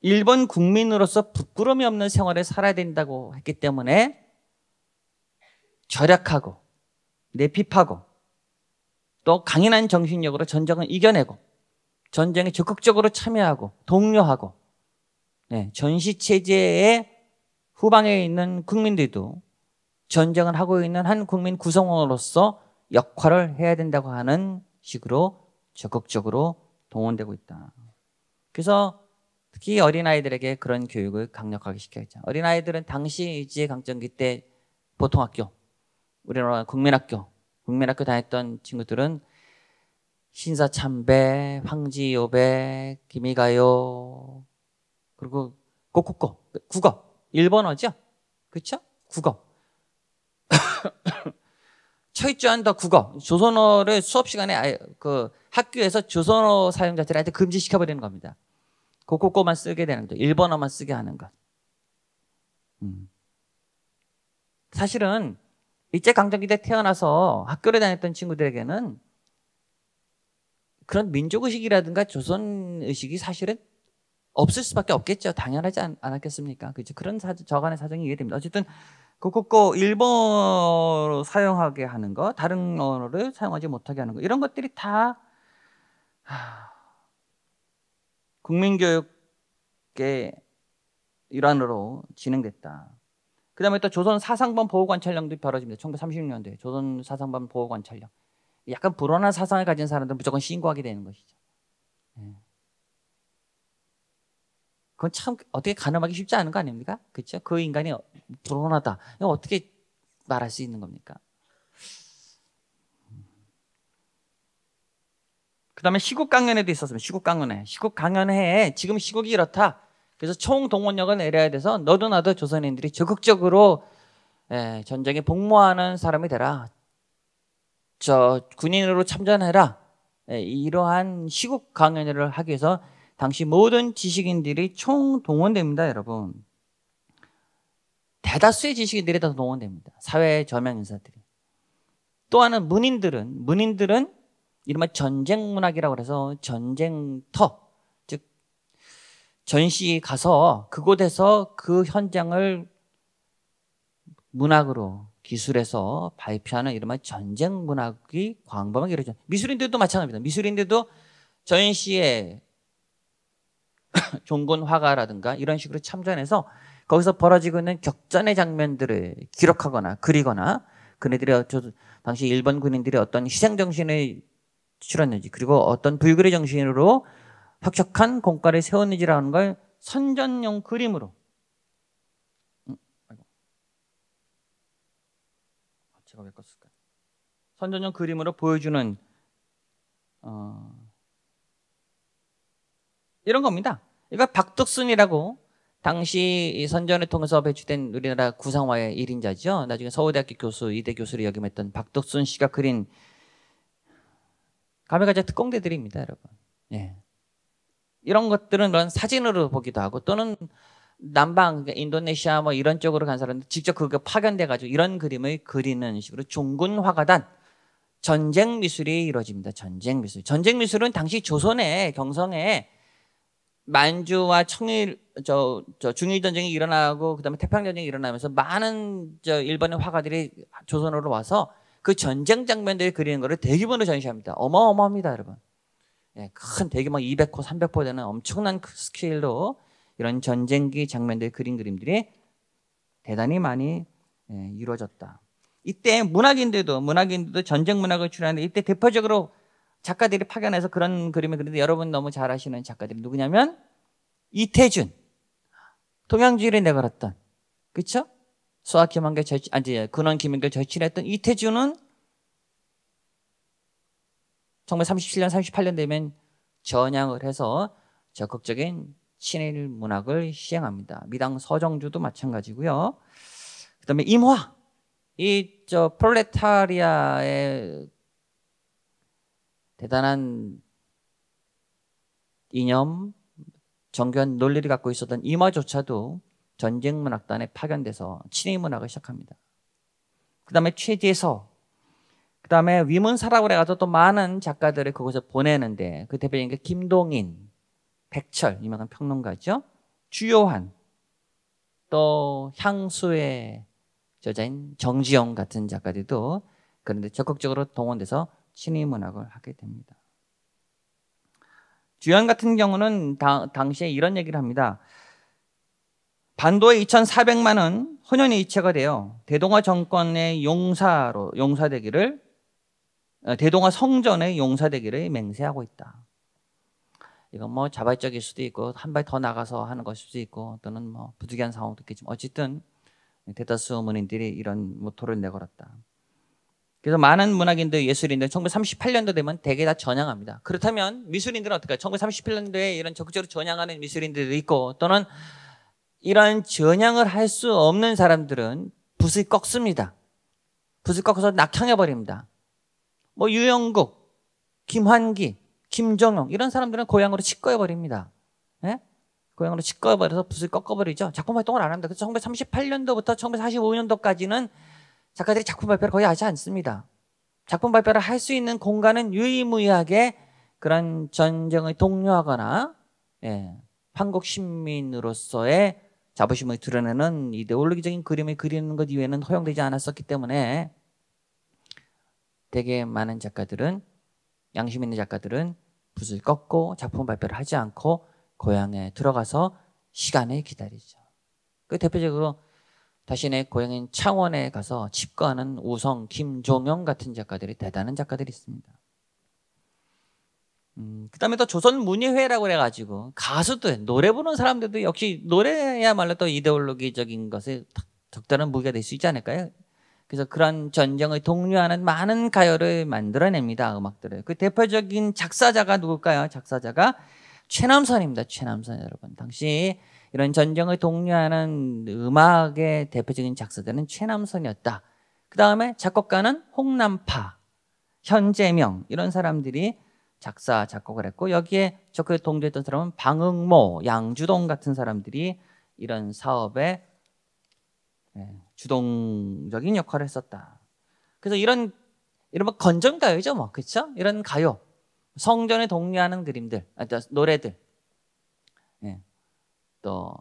일본 국민으로서 부끄러움이 없는 생활을 살아야 된다고 했기 때문에 절약하고 내핍하고 또 강인한 정신력으로 전쟁을 이겨내고 전쟁에 적극적으로 참여하고 독려하고 네, 전시 체제의 후방에 있는 국민들도 전쟁을 하고 있는 한 국민 구성원으로서 역할을 해야 된다고 하는 식으로 적극적으로 동원되고 있다. 그래서 특히 어린아이들에게 그런 교육을 강력하게 시켜야죠. 어린아이들은 당시 유지 강점기 때 보통학교, 우리나라 국민학교, 국민학교 다녔던 친구들은 신사참배, 황지요배, 김희가요, 그리고 꼬꼬꼬, 국어, 일본어죠? 그쵸? 국어. 철저한다 국어 조선어를 수업 시간에 그 학교에서 조선어 사용 자체를 아예 금지시켜 버리는 겁니다. 고코코만 쓰게 되는 거죠. 일본어만 쓰게 하는 것. 음. 사실은 일제 강점기 때 태어나서 학교를 다녔던 친구들에게는 그런 민족 의식이라든가 조선 의식이 사실은 없을 수밖에 없겠죠. 당연하지 않, 았겠습니까 그죠? 그런 사, 저간의 사정이 이해됩니다. 어쨌든 그거 일본어로 사용하게 하는 거, 다른 언어를 사용하지 못하게 하는 거, 이런 것들이 다 국민교육의 일환으로 진행됐다. 그 다음에 또 조선 사상반 보호관찰령도 벌어집니다. 1930년대 조선 사상반 보호관찰령. 약간 불온한 사상을 가진 사람들은 무조건 신고하게 되는 것이죠. 예. 그건 참 어떻게 가늠하기 쉽지 않은 거 아닙니까? 그렇죠? 그 인간이 불온하다. 어떻게 말할 수 있는 겁니까? 그 다음에 시국 강연회도 있었습니다. 시국 강연회. 시국 강연회에 지금 시국이 이렇다. 그래서 총동원력을 내려야 돼서 너도 나도 조선인들이 적극적으로 예, 전쟁에 복무하는 사람이 되라. 저 군인으로 참전해라. 예, 이러한 시국 강연회를 하기 위해서 당시 모든 지식인들이 총동원됩니다, 여러분. 대다수의 지식인들이 다 동원됩니다. 사회의 저명 인사들이. 또하나 문인들은 문인들은 이른바 전쟁 문학이라고 그서 전쟁터 즉 전시 가서 그곳에서 그 현장을 문학으로 기술에서 발표하는 이른바 전쟁 문학이 광범하게 이루어져. 미술인들도 마찬가지입니다. 미술인들도 전시에 종군 화가라든가 이런 식으로 참전해서 거기서 벌어지고 있는 격전의 장면들을 기록하거나 그리거나 그네들이 저 당시 일본 군인들이 어떤 희생 정신을 실었는지 그리고 어떤 불그의 정신으로 혁혁한 공과를 세웠는지라는 걸 선전용 그림으로 음, 아, 제가 왜 껐을까요? 선전용 그림으로 보여주는 어... 이런 겁니다. 이걸 박덕순이라고 당시 선전을 통해서 배출된 우리나라 구상화의 일인자죠 나중에 서울대학교 교수, 이대 교수를 역임했던 박덕순 씨가 그린 가메가자 특공대들입니다, 여러분. 예. 이런 것들은 그런 사진으로 보기도 하고 또는 남방, 그러니까 인도네시아 뭐 이런 쪽으로 간 사람들 직접 그게 파견돼가지고 이런 그림을 그리는 식으로 종군 화가단 전쟁 미술이 이루어집니다. 전쟁 미술. 전쟁 미술은 당시 조선의 경성에 만주와 청일 저, 저 중일 전쟁이 일어나고 그다음에 태평 양 전쟁이 일어나면서 많은 저 일본의 화가들이 조선으로 와서 그 전쟁 장면들이 그리는 거를 대규모로 전시합니다. 어마어마합니다, 여러분. 예, 큰 대규모 200호, 300호 되는 엄청난 스케일로 이런 전쟁기 장면들 그린 그림들이 대단히 많이 예, 이루어졌다. 이때 문학인들도 문학인들도 전쟁 문학을 출연하는데 이때 대표적으로 작가들이 파견해서 그런 그림을 그리는데 여러분 너무 잘 아시는 작가들이 누구냐면 이태준, 동양주의를 내걸었던, 그쵸? 수학 김한길 절친, 아니, 근원 김한길 절친했던 이태준은 정말 37년, 38년 되면 전향을 해서 적극적인 친일 문학을 시행합니다. 미당 서정주도 마찬가지고요. 그 다음에 임화, 이저 프롤레타리아의 대단한 이념, 정교한 논리를 갖고 있었던 이마조차도 전쟁 문학단에 파견돼서 친일 문학을 시작합니다. 그 다음에 최지서그 다음에 위문사라고 해가지고 또 많은 작가들을 그곳에 보내는데 그 대표적인 게 김동인, 백철, 유명한 평론가죠. 주요한, 또 향수의 저자인 정지영 같은 작가들도 그런데 적극적으로 동원돼서 신의 문학을 하게 됩니다. 주연 같은 경우는 다, 당시에 이런 얘기를 합니다. 반도의 2,400만은 혼연의 이체가 되어 대동아 정권의 용사로 용사되기를 어, 대동아 성전의 용사되기를 맹세하고 있다. 이건 뭐 자발적일 수도 있고 한 발 더 나가서 하는 것일 수도 있고 또는 뭐 부득이한 상황도 있겠지만 어쨌든 대다수 문인들이 이런 모토를 내걸었다. 그래서 많은 문학인들, 예술인들 1938년도 되면 대개 다 전향합니다. 그렇다면 미술인들은 어떨까요? 1938년도에 이런 적극적으로 전향하는 미술인들도 있고 또는 이런 전향을 할 수 없는 사람들은 붓을 꺾습니다. 붓을 꺾어서 낙향해버립니다. 뭐 유영국, 김환기, 김정용 이런 사람들은 고향으로 치꺼해버립니다. 예? 고향으로 치꺼해버려서 붓을 꺾어버리죠. 작품 활동을 안 합니다. 그래서 1938년도부터 1945년도까지는 작가들이 작품 발표를 거의 하지 않습니다. 작품 발표를 할 수 있는 공간은 유의무이하게 그런 전쟁의 동료하거나 예, 한국 시민으로서의 자부심을 드러내는 이데올로기적인 그림을 그리는 것 이외에는 허용되지 않았었기 때문에 되게 많은 작가들은 양심 있는 작가들은 붓을 꺾고 작품 발표를 하지 않고 고향에 들어가서 시간을 기다리죠. 그 대표적으로 자신의 고향인 창원에 가서 집거하는 우성, 김종영 같은 작가들이 대단한 작가들이 있습니다. 음, 그 다음에 또 조선문예회라고 해가지고 가수들, 노래 부르는 사람들도 역시 노래야말로 또 이데올로기적인 것에 적절한 무기가 될 수 있지 않을까요? 그래서 그런 전쟁을 독려하는 많은 가요를 만들어냅니다. 음악들을. 그 대표적인 작사자가 누굴까요? 작사자가 최남선입니다. 최남선 여러분. 당시 이런 전쟁을 독려하는 음악의 대표적인 작사자는 최남선이었다. 그 다음에 작곡가는 홍남파, 현재명 이런 사람들이 작사 작곡을 했고 여기에 적극 동조했던 사람은 방응모, 양주동 같은 사람들이 이런 사업에 예, 주동적인 역할을 했었다. 그래서 이런 이른 건전가요죠, 뭐 그렇죠? 이런 가요, 성전에 동요하는 그림들, 아, 노래들 또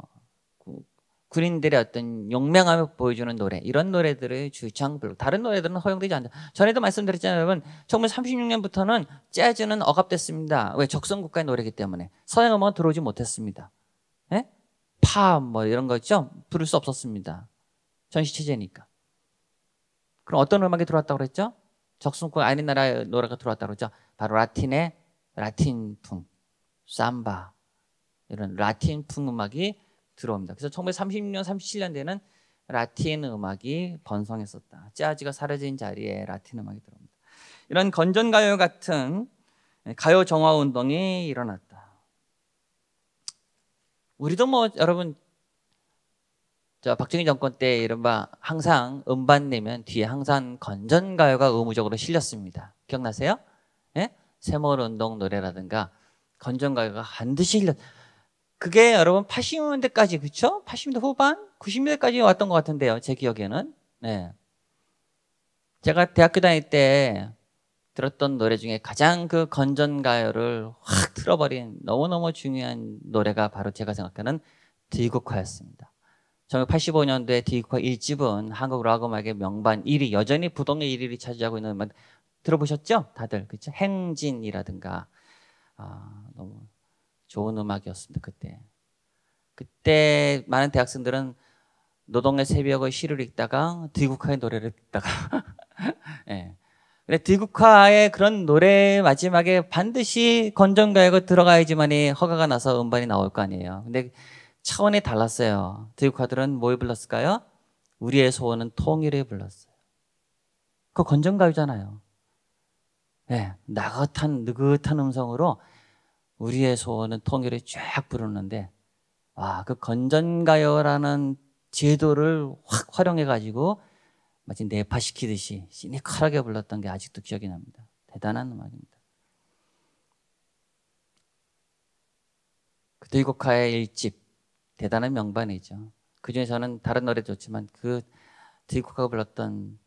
군인들의 어떤 용맹함을 보여주는 노래 이런 노래들의 주창별로 다른 노래들은 허용되지 않다. 전에도 말씀드렸잖아요, 여러분. 1936년부터는 재즈는 억압됐습니다. 왜 적성 국가의 노래이기 때문에 서양 음악은 들어오지 못했습니다. 예? 팝뭐 이런 거죠 있 부를 수 없었습니다. 전시 체제니까. 그럼 어떤 음악이 들어왔다고 그랬죠? 적성국 아닌 나라의 노래가 들어왔다고 그랬죠? 바로 라틴의 라틴풍, 삼바, 이런 라틴풍 음악이 들어옵니다. 그래서 1930년, 37년대는 라틴 음악이 번성했었다. 재즈가 사라진 자리에 라틴 음악이 들어옵니다. 이런 건전 가요 같은 예, 가요 정화 운동이 일어났다. 우리도 뭐 여러분 저 박정희 정권 때 이른바 항상 음반 내면 뒤에 항상 건전 가요가 의무적으로 실렸습니다. 기억나세요? 예? 세월 운동 노래라든가 건전 가요가 반드시 실렸. 그게 여러분 80년대까지 그쵸? 80년대 후반, 90년대까지 왔던 것 같은데요. 제 기억에는. 네. 제가 대학교 다닐 때 들었던 노래 중에 가장 그 건전 가요를 확 틀어버린 너무너무 중요한 노래가 바로 제가 생각하는 디국화였습니다. 1985년도에 디국화 1집은 한국 락음악의 명반 1위, 여전히 부동의 1위를 차지하고 있는 음악 들어보셨죠? 다들 그쵸? 행진이라든가 아, 너무 좋은 음악이었습니다. 그때. 그때 많은 대학생들은 노동의 새벽의 시를 읽다가 디국화의 노래를 읽다가 예. 근데 디국화의 그런 노래 마지막에 반드시 건전가요가 들어가야지만이 허가가 나서 음반이 나올 거 아니에요. 근데 차원이 달랐어요. 디국화들은 뭘 불렀을까요? 우리의 소원은 통일을 불렀어요. 그 건전가요잖아요. 예, 나긋한 느긋한 음성으로 우리의 소원은 통일이 쫙 부르는데 와, 아, 그 건전가요라는 제도를 확 활용해가지고 마치 내파시키듯이 시니컬하게 불렀던 게 아직도 기억이 납니다. 대단한 음악입니다. 그 들국화의 일집 대단한 명반이죠. 그 중에 저는 다른 노래 좋지만 그 들국화가 불렀던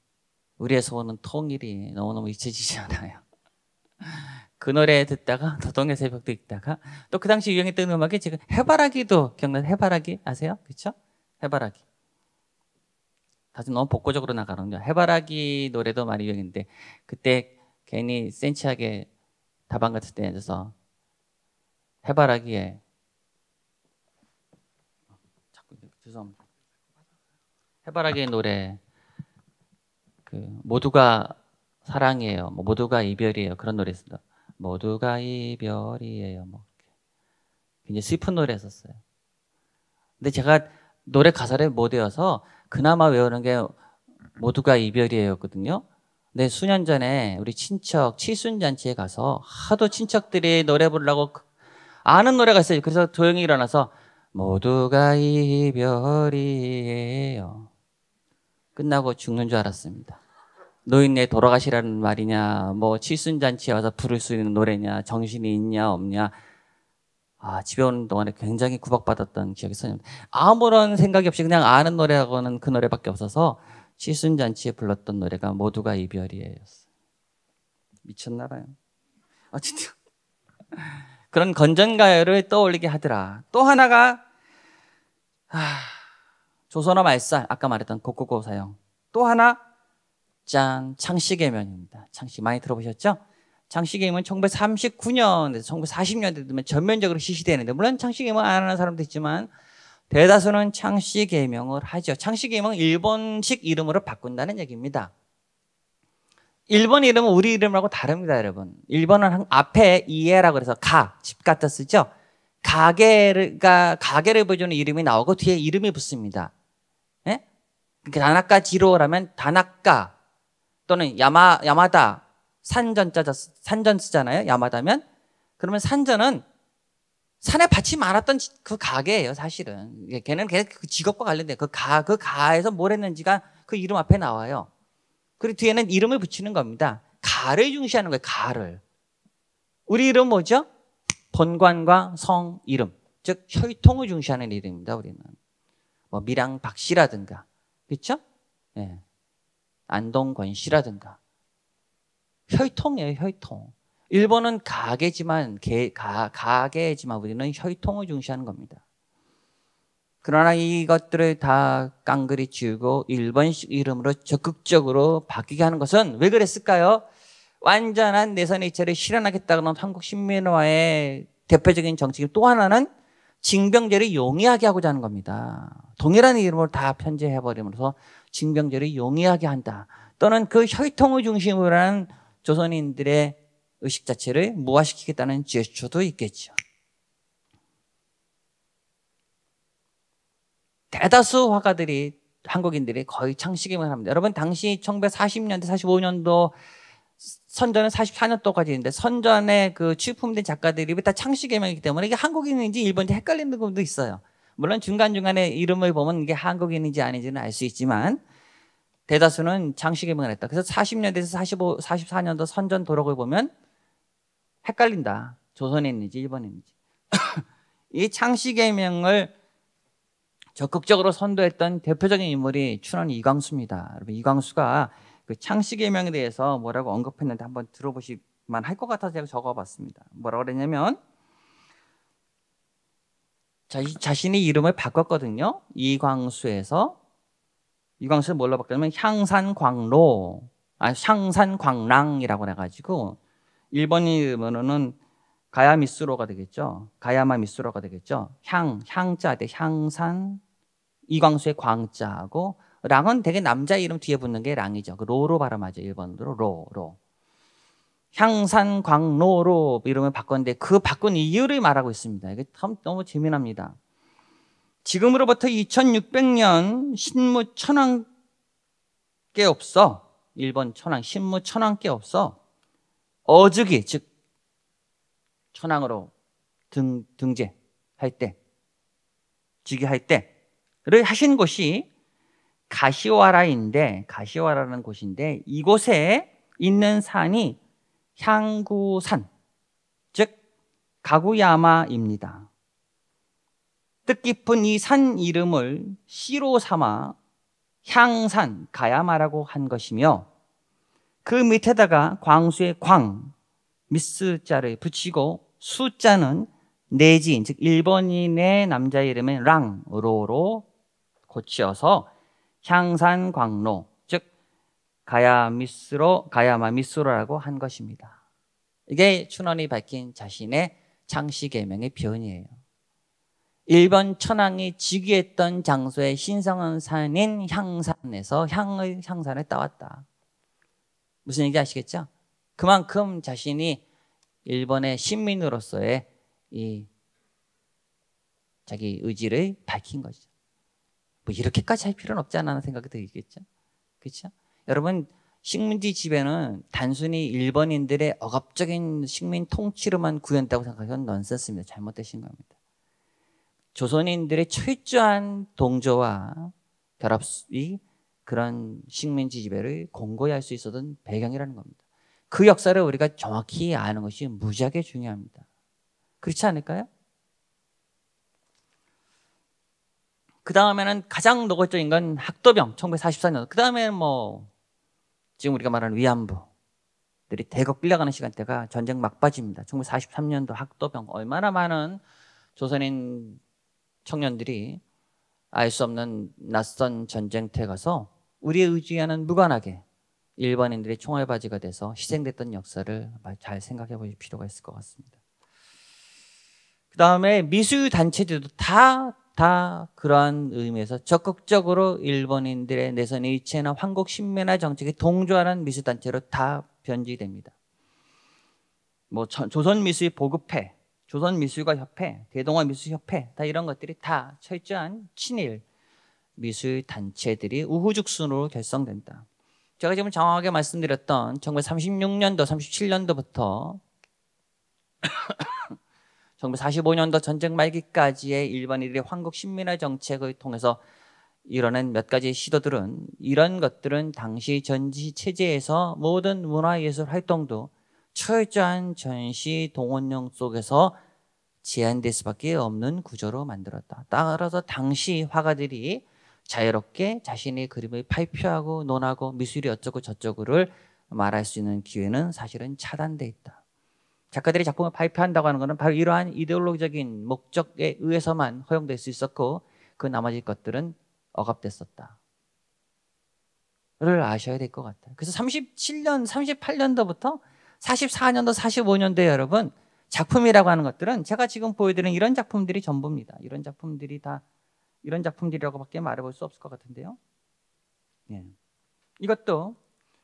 우리의 소원은 통일이 너무너무 잊혀지지 않아요. 그노래 듣다가 도동의 새벽도 읽다가 또 그 당시 유행했던 음악이 지금 해바라기도 기억나요? 해바라기 아세요? 그렇죠? 해바라기. 다시 너무 복고적으로 나가는군요. 해바라기 노래도 많이 유행인데 그때 괜히 센치하게 다방 같은 데 앉아서 해바라기에 자꾸 죄송합니다. 해바라기의 노래 그 모두가 사랑이에요. 뭐 모두가 이별이에요. 그런 노래 쓴다. 모두가 이별이에요. 뭐 굉장히 슬픈 노래 했어요 근데 제가 노래 가사를 못 외워서 그나마 외우는 게 모두가 이별이에요거든요. 근데 수년 전에 우리 친척 칠순잔치에 가서 하도 친척들이 노래 부르려고 그 아는 노래가 있어요. 그래서 조용히 일어나서 모두가 이별이에요. 끝나고 죽는 줄 알았습니다. 노인네 돌아가시라는 말이냐, 뭐 칠순잔치에 와서 부를 수 있는 노래냐, 정신이 있냐 없냐. 아, 집에 오는 동안에 굉장히 구박받았던 기억이 있어요. 아무런 생각이 없이 그냥 아는 노래하고는 그 노래밖에 없어서 칠순잔치에 불렀던 노래가 모두가 이별이에요. 미쳤나 봐요. 아, 진짜. 그런 건전가요를 떠올리게 하더라. 또 하나가, 아, 조선어 말살, 아까 말했던 곡구고 사용. 또 하나, 6장 창씨의 명입니다 창씨 많이 들어보셨죠? 창씨게임은 1939년에서 1940년대 되면 전면적으로 실시되는데 물론 창씨게임은 안 하는 사람도 있지만 대다수는 창씨게임을 하죠. 창씨게임은 일본식 이름으로 바꾼다는 얘기입니다. 일본 이름은 우리 이름하고 다릅니다, 여러분. 일본은 앞에 이에라고 그서 가, 집 갖다 쓰죠. 가게가 가게를 보여주는 이름이 나오고 뒤에 이름이 붙습니다. 예? 다나카 그러니까 지로라면 다나카 또는 야마 야마다 산전자 산전 쓰잖아요. 야마다면 그러면 산전은 산에 받지 말았던 그 가게예요, 사실은. 예, 걔는 걔그 직업과 관련된 그 가, 그 가에서 뭘 했는지가 그 이름 앞에 나와요. 그리고 뒤에는 이름을 붙이는 겁니다. 가를 중시하는 거예요, 가를. 우리 이름 뭐죠? 본관과 성 이름. 즉, 혈통을 중시하는 이름입니다, 우리는. 뭐, 미랑 박씨라든가. 그렇죠 예. 안동권 시라든가 혈통이에요, 혈통. 일본은 가계지만 개, 가, 가계지만 우리는 혈통을 중시하는 겁니다. 그러나 이것들을 다 깡그리 지우고 일본식 이름으로 적극적으로 바뀌게 하는 것은 왜 그랬을까요? 완전한 내선의체를 실현하겠다는 한국 신민화의 대표적인 정책이 또 하나는 징병제를 용이하게 하고자 하는 겁니다. 동일한 이름으로 다 편제해버리면서 징병제를 용이하게 한다. 또는 그 혈통을 중심으로 한 조선인들의 의식 자체를 무화시키겠다는 제스처도 있겠죠. 대다수 화가들이 한국인들이 거의 창식임을 합니다. 여러분 당시 1940년대 45년도 선전은 44년도까지 있데 선전에 그 출품된 작가들이 다 창식임이기 때문에 이게 한국인인지 일본인지 헷갈리는 분도 있어요. 물론 중간중간에 이름을 보면 이게 한국인인지 아닌지는 알 수 있지만 대다수는 장식에만 했다. 그래서 40년대에서 45, 44년도 선전 도록을 보면 헷갈린다. 조선인인지 일본인인지. 이창식의명을 적극적으로 선도했던 대표적인 인물이 춘원 이광수입니다. 여러분 이광수가 그창식의명에 대해서 뭐라고 언급했는데 한번 들어보시만 할 것 같아서 제가 적어봤습니다. 뭐라고 그랬냐면 자, 신의 이름을 바꿨거든요. 이광수에서 이광수는 뭘로 바꿨냐면 향산광로, 아 향산광랑이라고 해가지고 일본 이름으로는 가야미스로가 되겠죠. 가야마미스로가 되겠죠. 향 향자대 향산 이광수의 광자하고 랑은 되게 남자 이름 뒤에 붙는 게 랑이죠. 그 로로 발음하죠. 일본어로 로 로. 향산광로로 이름을 바꿨는데 그 바꾼 이유를 말하고 있습니다. 이게 참 너무 재미납니다. 지금으로부터 2600년 신무 천왕께 없어 일본 천왕 신무 천왕께 없어 어주기 즉 천왕으로 등 등재할 때 즉위할 때를 하신 곳이 가시와라인데 가시와라는 곳인데 이곳에 있는 산이 향구산, 즉 가구야마입니다. 뜻깊은 이 산 이름을 시로 삼아 향산 가야마라고 한 것이며 그 밑에다가 광수의 광 미스자를 붙이고 숫자는 내지인 즉 일본인의 남자 이름인 랑으로로 고치어서 향산광로 가야미스로 가야마미스로라고 한 것입니다. 이게 춘원이 밝힌 자신의 창시계명의 표현이에요. 일본 천황이 즉위했던 장소의 신성한 산인 향산에서 향을 향산을 따왔다. 무슨 얘기 아시겠죠? 그만큼 자신이 일본의 신민으로서의 이 자기 의지를 밝힌 거죠. 뭐 이렇게까지 할 필요는 없지 않나 생각이 들겠죠. 그렇죠? 여러분 식민지 지배는 단순히 일본인들의 억압적인 식민 통치로만 구현했다고 생각하면 넌센스입니다. 잘못되신 겁니다. 조선인들의 철저한 동조와 결합이 그런 식민지 지배를 공고히 할 수 있었던 배경이라는 겁니다. 그 역사를 우리가 정확히 아는 것이 무지하게 중요합니다. 그렇지 않을까요? 그 다음에는 가장 노골적인 건 학도병, 1944년. 그 다음에는 뭐, 지금 우리가 말하는 위안부들이 대거 끌려가는 시간대가 전쟁 막바지입니다. 1943년도 학도병 얼마나 많은 조선인 청년들이 알 수 없는 낯선 전쟁터에 가서 우리의 의지와는 무관하게 일반인들이 총알 바지가 돼서 희생됐던 역사를 잘 생각해 보실 필요가 있을 것 같습니다. 그 다음에 미수 단체들도 다다 그러한 의미에서 적극적으로 일본인들의 내선의 이체나 환국 신뢰나 정책에 동조하는 미술단체로 다 변질됩니다. 뭐 조선미술 보급회, 조선미술과 협회, 대동아미술협회 다 이런 것들이 다 철저한 친일 미술 단체들이 우후죽순으로 결성된다. 제가 지금 정확하게 말씀드렸던 1936년도, 37년도부터 1945년도 전쟁 말기까지의 일반인들의 황국 신민화 정책을 통해서 이뤄낸 몇 가지 시도들은 이런 것들은 당시 전시 체제에서 모든 문화예술 활동도 철저한 전시 동원령 속에서 제한될 수밖에 없는 구조로 만들었다. 따라서 당시 화가들이 자유롭게 자신의 그림을 발표하고 논하고 미술이 어쩌고 저쩌고를 말할 수 있는 기회는 사실은 차단돼 있다. 작가들이 작품을 발표한다고 하는 것은 바로 이러한 이데올로기적인 목적에 의해서만 허용될 수 있었고 그 나머지 것들은 억압됐었다. 를 아셔야 될 것 같아요. 그래서 37년, 38년도부터 44년도, 45년도에 여러분 작품이라고 하는 것들은 제가 지금 보여드리는 이런 작품들이 전부입니다. 이런 작품들이 다 이런 작품들이라고밖에 말해볼 수 없을 것 같은데요. 네. 이것도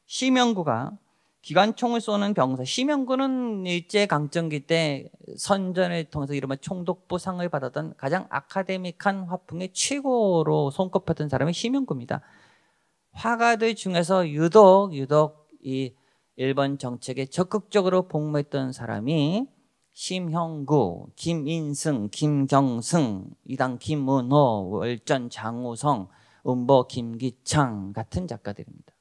심영구가 기관총을 쏘는 병사 심영구은 일제 강점기 때 선전을 통해서 이른바 총독보상을 받았던 가장 아카데믹한 화풍의 최고로 손꼽혔던 사람이 심영구입니다. 화가들 중에서 유독 유독 이 일본 정책에 적극적으로 복무했던 사람이 심형구, 김인승, 김경승, 이당 김은호, 월전 장우성, 음보 김기창 같은 작가들입니다.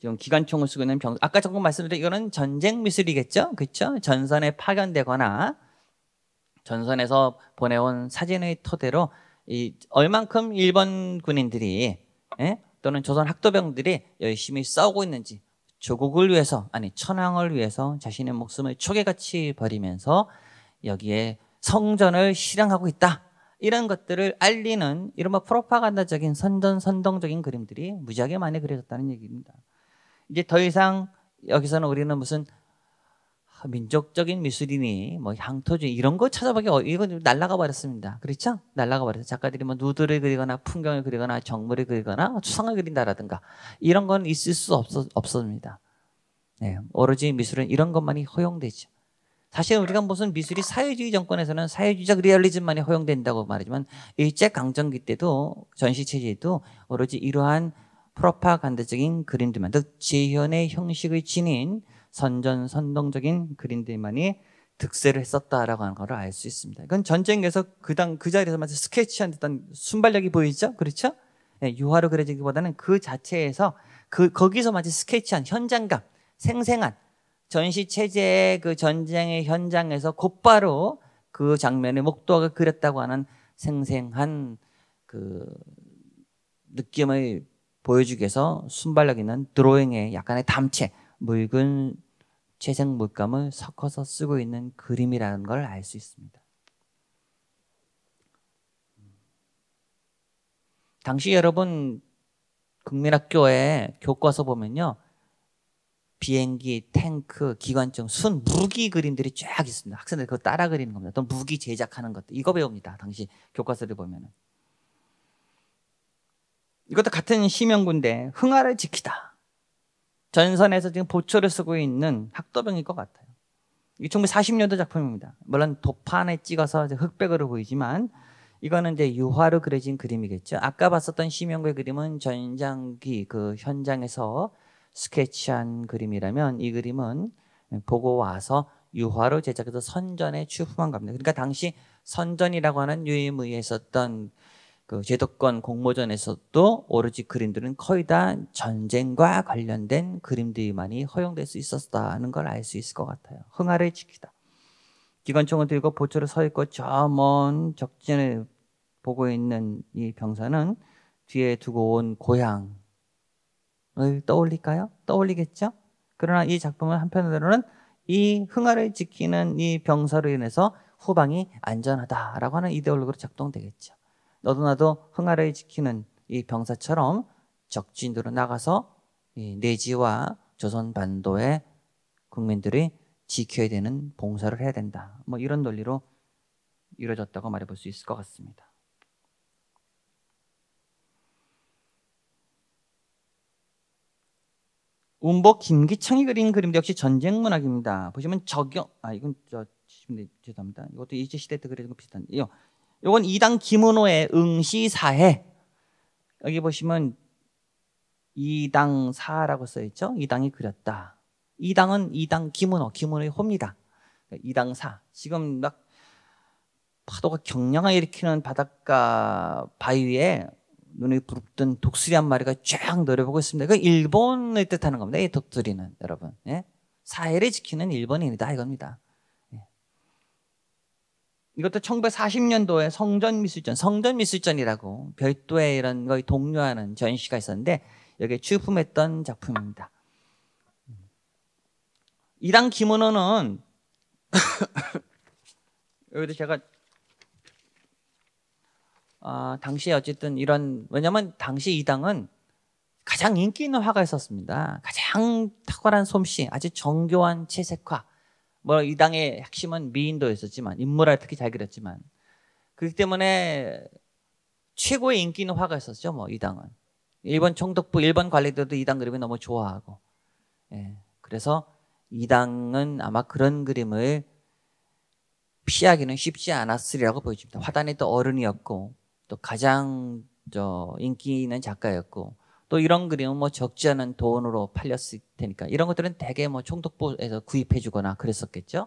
지금 기관총을 쓰고 있는 병 아까 조금 말씀드린 이거는 전쟁 미술이겠죠, 그렇죠? 전선에 파견되거나 전선에서 보내온 사진의 토대로 이 얼만큼 일본 군인들이 예? 또는 조선 학도병들이 열심히 싸우고 있는지 조국을 위해서 아니 천황을 위해서 자신의 목숨을 초계같이 버리면서 여기에 성전을 실행하고 있다. 이런 것들을 알리는 이른바 프로파간다적인 선전 선동적인 그림들이 무지하게 많이 그려졌다는 얘기입니다. 이제 더 이상 여기서는 우리는 무슨 민족적인 미술이니 뭐향토주 이런 거 찾아보기 어, 이건 날라가 버렸습니다. 그렇죠? 날라가 버렸어요 작가들이 뭐 누드를 그리거나 풍경을 그리거나 정물을 그리거나 뭐 추상을 그린다라든가 이런 건 있을 수 없어, 없습니다. 네, 오로지 미술은 이런 것만이 허용되죠. 사실 우리가 무슨 미술이 사회주의 정권에서는 사회주의적 리얼리즘만이 허용된다고 말하지만 일제 강점기 때도 전시 체제도 오로지 이러한 프로파간다적인 그림들만, 즉 재현의 형식을 지닌 선전선동적인 그림들만이 득세를 했었다라고 하는 것을 알 수 있습니다. 이건 전쟁에서 그당 그, 그 자리에서만 스케치한 듯한 순발력이 보이죠, 그렇죠? 네, 유화로 그려지기보다는 그 자체에서 그 거기서 마치 스케치한 현장감, 생생한 전시 체제의 그 전쟁의 현장에서 곧바로 그 장면의 목도가 그렸다고 하는 생생한 그 느낌을 보여주기 위해서 순발력 있는 드로잉에 약간의 담채, 묽은 채색 물감을 섞어서 쓰고 있는 그림이라는 걸 알 수 있습니다. 당시 여러분 국민학교에 교과서 보면요. 비행기, 탱크, 기관총, 순 무기 그림들이 쫙 있습니다. 학생들 그거 따라 그리는 겁니다. 또 무기 제작하는 것들. 이거 배웁니다. 당시 교과서를 보면은. 이것도 같은 시명군데 흥아를 지키다. 전선에서 지금 보초를 쓰고 있는 학도병일 것 같아요. 이게 1940년도 작품입니다. 물론 도판에 찍어서 흑백으로 보이지만 이거는 이제 유화로 그려진 그림이겠죠. 아까 봤었던 심영구의 그림은 전장기 그 현장에서 스케치한 그림이라면 이 그림은 보고 와서 유화로 제작해서 선전에 출품한 겁니다. 그러니까 당시 선전이라고 하는 유임의에 었던 그 제도권 공모전에서도 오로지 그림들은 거의 다 전쟁과 관련된 그림들만이 허용될 수 있었다는 걸 알 수 있을 것 같아요. 흥아를 지키다. 기관총을 들고 보초로 서 있고 저 먼 적진을 보고 있는 이 병사는 뒤에 두고 온 고향을 떠올릴까요? 떠올리겠죠? 그러나 이 작품은 한편으로는 이 흥아를 지키는 이 병사로 인해서 후방이 안전하다라고 하는 이데올로그로 작동되겠죠. 너도 나도 흥아를 지키는 이 병사처럼 적진으로 나가서 이 내지와 조선 반도의 국민들이 지켜야 되는 봉사를 해야 된다. 뭐 이런 논리로 이루어졌다고 말해볼 수 있을 것 같습니다. 운복 김기창이 그린 그림도 역시 전쟁 문학입니다. 보시면 적용 아 이건 저 죄송합니다. 이것도 일제 시대 때 그려진 거 비슷한데요. 요건 이당 김은호의 응시사해. 여기 보시면 이당사라고 써있죠. 이당이 그렸다. 이당은 이당 김은호, 김은호의 호입니다. 이당사. 지금 막 파도가 경량하게 일으키는 바닷가 바위에 눈에 부릅뜬 독수리 한 마리가 쫙 노려보고 있습니다. 그 일본을 뜻하는 겁니다. 이 독수리는 여러분. 예? 사해를 지키는 일본인이다 이겁니다. 이것도 1940년도에 성전 미술전, 성전 미술전이라고 별도의 이런 거의 독려하는 전시가 있었는데 여기에 출품했던 작품입니다. 이랑 김은호는 여기도 제가 아, 당시에 어쨌든 이런 왜냐면 당시 이 당은 가장 인기 있는 화가 있었습니다. 가장 탁월한 솜씨, 아주 정교한 채색화, 뭐이 당의 핵심은 미인도였었지만 인물을 특히 잘 그렸지만 그렇기 때문에 최고의 인기 있는 화가였었죠. 뭐 이 당은 일본 총독부 일본 관리들도 이 당그림을 너무 좋아하고 예. 그래서 이 당은 아마 그런 그림을 피하기는 쉽지 않았으리라고 보여집니다. 화단이 또 어른이었고 또 가장 저 인기 있는 작가였고 또 이런 그림은 뭐 적지 않은 돈으로 팔렸을 테니까 이런 것들은 대개 뭐 총독부에서 구입해 주거나 그랬었겠죠.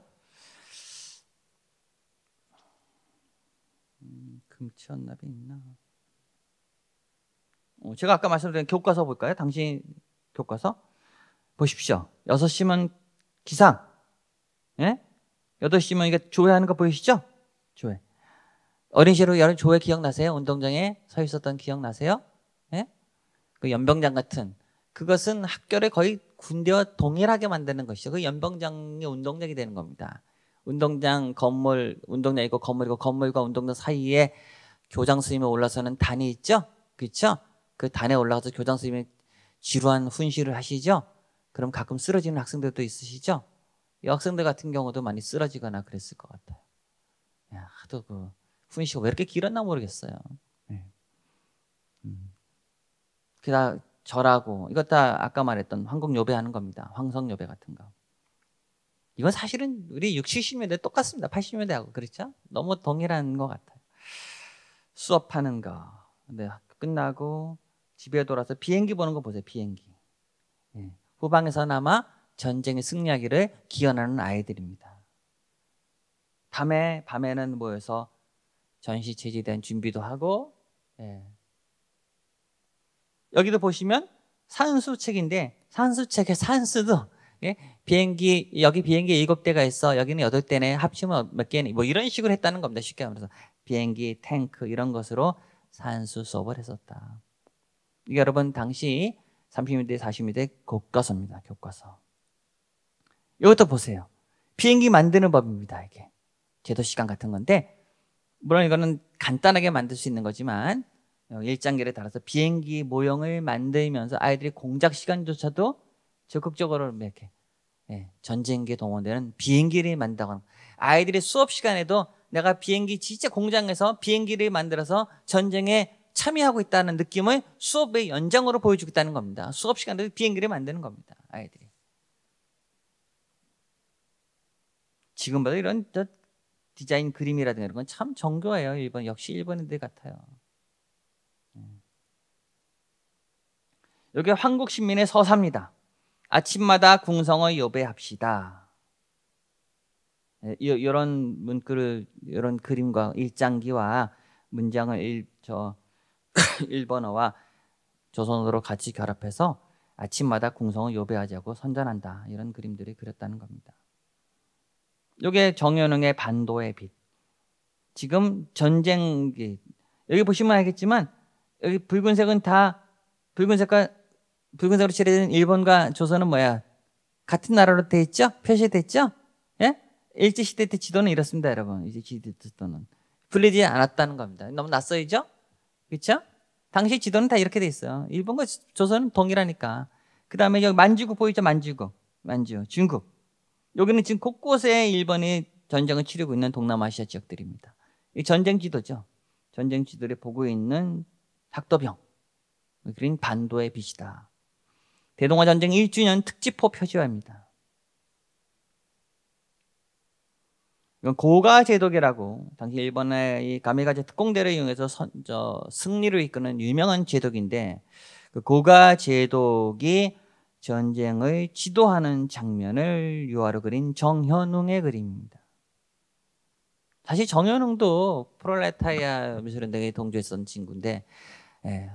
음, 금치납이 있나? 어, 제가 아까 말씀드린 교과서 볼까요? 당신 교과서 보십시오. 6시면 기상. 예? 8시면 이게 조회하는 거 보이시죠? 조회. 어린 시절 여름 조회 기억나세요? 운동장에 서 있었던 기억나세요? 그 연병장 같은 그것은 학교를 거의 군대와 동일하게 만드는 것이죠. 그 연병장이 운동장이 되는 겁니다. 운동장 건물, 운동장 이고 건물이고 건물과 운동장 사이에 교장 선님이 올라서는 단이 있죠. 그렇죠? 그 단에 올라가서 교장 선님이 지루한 훈시를 하시죠. 그럼 가끔 쓰러지는 학생들도 있으시죠. 여학생들 같은 경우도 많이 쓰러지거나 그랬을 것 같아요. 야, 하도 그 훈시가 왜 이렇게 길었나 모르겠어요. 그다 절하고 이것 다 아까 말했던 황금 요배하는 겁니다. 황성 요배 같은 거. 이건 사실은 우리 60, 70년대 똑같습니다. 80년대하고 그렇죠? 너무 동일한 것 같아요. 수업하는 거. 근데 끝나고 집에 돌아서 비행기 보는 거 보세요. 비행기. 예. 후방에서나마 전쟁의 승리하기를 기원하는 아이들입니다. 밤에 밤에는 모여서 전시 체제에 대한 준비도 하고 예. 여기도 보시면 산수책인데 산수책의 산수도 예? 비행기 여기 비행기 일곱 대가 있어 여기는 여덟 대네 합치면 몇 개니 뭐 이런 식으로 했다는 겁니다 쉽게 말해서 비행기 탱크 이런 것으로 산수 수업을 했었다 이게 여러분 당시 30년대 40년대 교과서입니다 교과서 이것도 보세요 비행기 만드는 법입니다 이게 제도 시간 같은 건데 물론 이거는 간단하게 만들 수 있는 거지만 어, 일장기를 달아서 비행기 모형을 만들면서 아이들이 공작 시간조차도 적극적으로 뭐 이렇게 예, 전쟁기 동원되는 비행기를 만들거나 든 아이들이 수업 시간에도 내가 비행기 진짜 공장에서 비행기를 만들어서 전쟁에 참여하고 있다는 느낌을 수업의 연장으로 보여주겠다는 겁니다. 수업 시간에도 비행기를 만드는 겁니다. 아이들이. 지금 봐도 이런 디자인 그림이라든가 이런 건 참 정교해요. 일본 역시 일본인들 같아요. 여기 한국 신민의 서사입니다. 아침마다 궁성의 요배합시다. 이런 예, 문구를 이런 그림과 일장기와 문장을 일, 저 일본어와 조선어로 같이 결합해서 아침마다 궁성을 요배하자고 선전한다 이런 그림들이 그렸다는 겁니다. 이게 정현웅의 반도의 빛. 지금 전쟁기 여기 보시면 알겠지만 여기 붉은색은 다 붉은 색깔 붉은색으로 칠해진 일본과 조선은 뭐야? 같은 나라로 돼 있죠? 표시돼 있죠? 예? 일제 시대 때 지도는 이렇습니다, 여러분. 이제 지도는 분리지 않았다는 겁니다. 너무 낯설죠? 그렇죠? 당시 지도는 다 이렇게 돼 있어요. 일본과 조선은 동일하니까. 그다음에 여기 만주국 보이죠? 만주국. 만주. 중국. 여기는 지금 곳곳에 일본이 전쟁을 치르고 있는 동남아시아 지역들입니다. 이 전쟁 지도죠. 전쟁 지도를 보고 있는 학도병. 그린 반도의 빛이다. 대동아 전쟁 1주년 특집호 표지화입니다. 이건 고가 제독이라고 당시 일본의 이 가미가제 특공대를 이용해서 선, 저, 승리를 이끄는 유명한 제독인데 그 고가 제독이 전쟁을 지도하는 장면을 유화로 그린 정현웅의 그림입니다. 사실 정현웅도 프롤레타리아 미술연대에 동조했던 친구인데 예,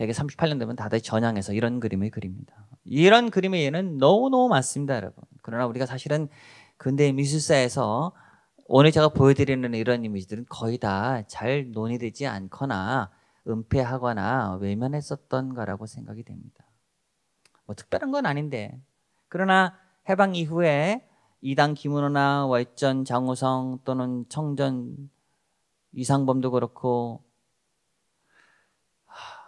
대개 38년 되면 다들 전향해서 이런 그림을 그립니다. 이런 그림의 예는 너무너무 많습니다, 여러분. 그러나 우리가 사실은 근대 미술사에서 오늘 제가 보여드리는 이런 이미지들은 거의 다 잘 논의되지 않거나 은폐하거나 외면했었던 거라고 생각이 됩니다. 뭐 특별한 건 아닌데. 그러나 해방 이후에 이당 김은호나 월전 장우성 또는 청전 이상범도 그렇고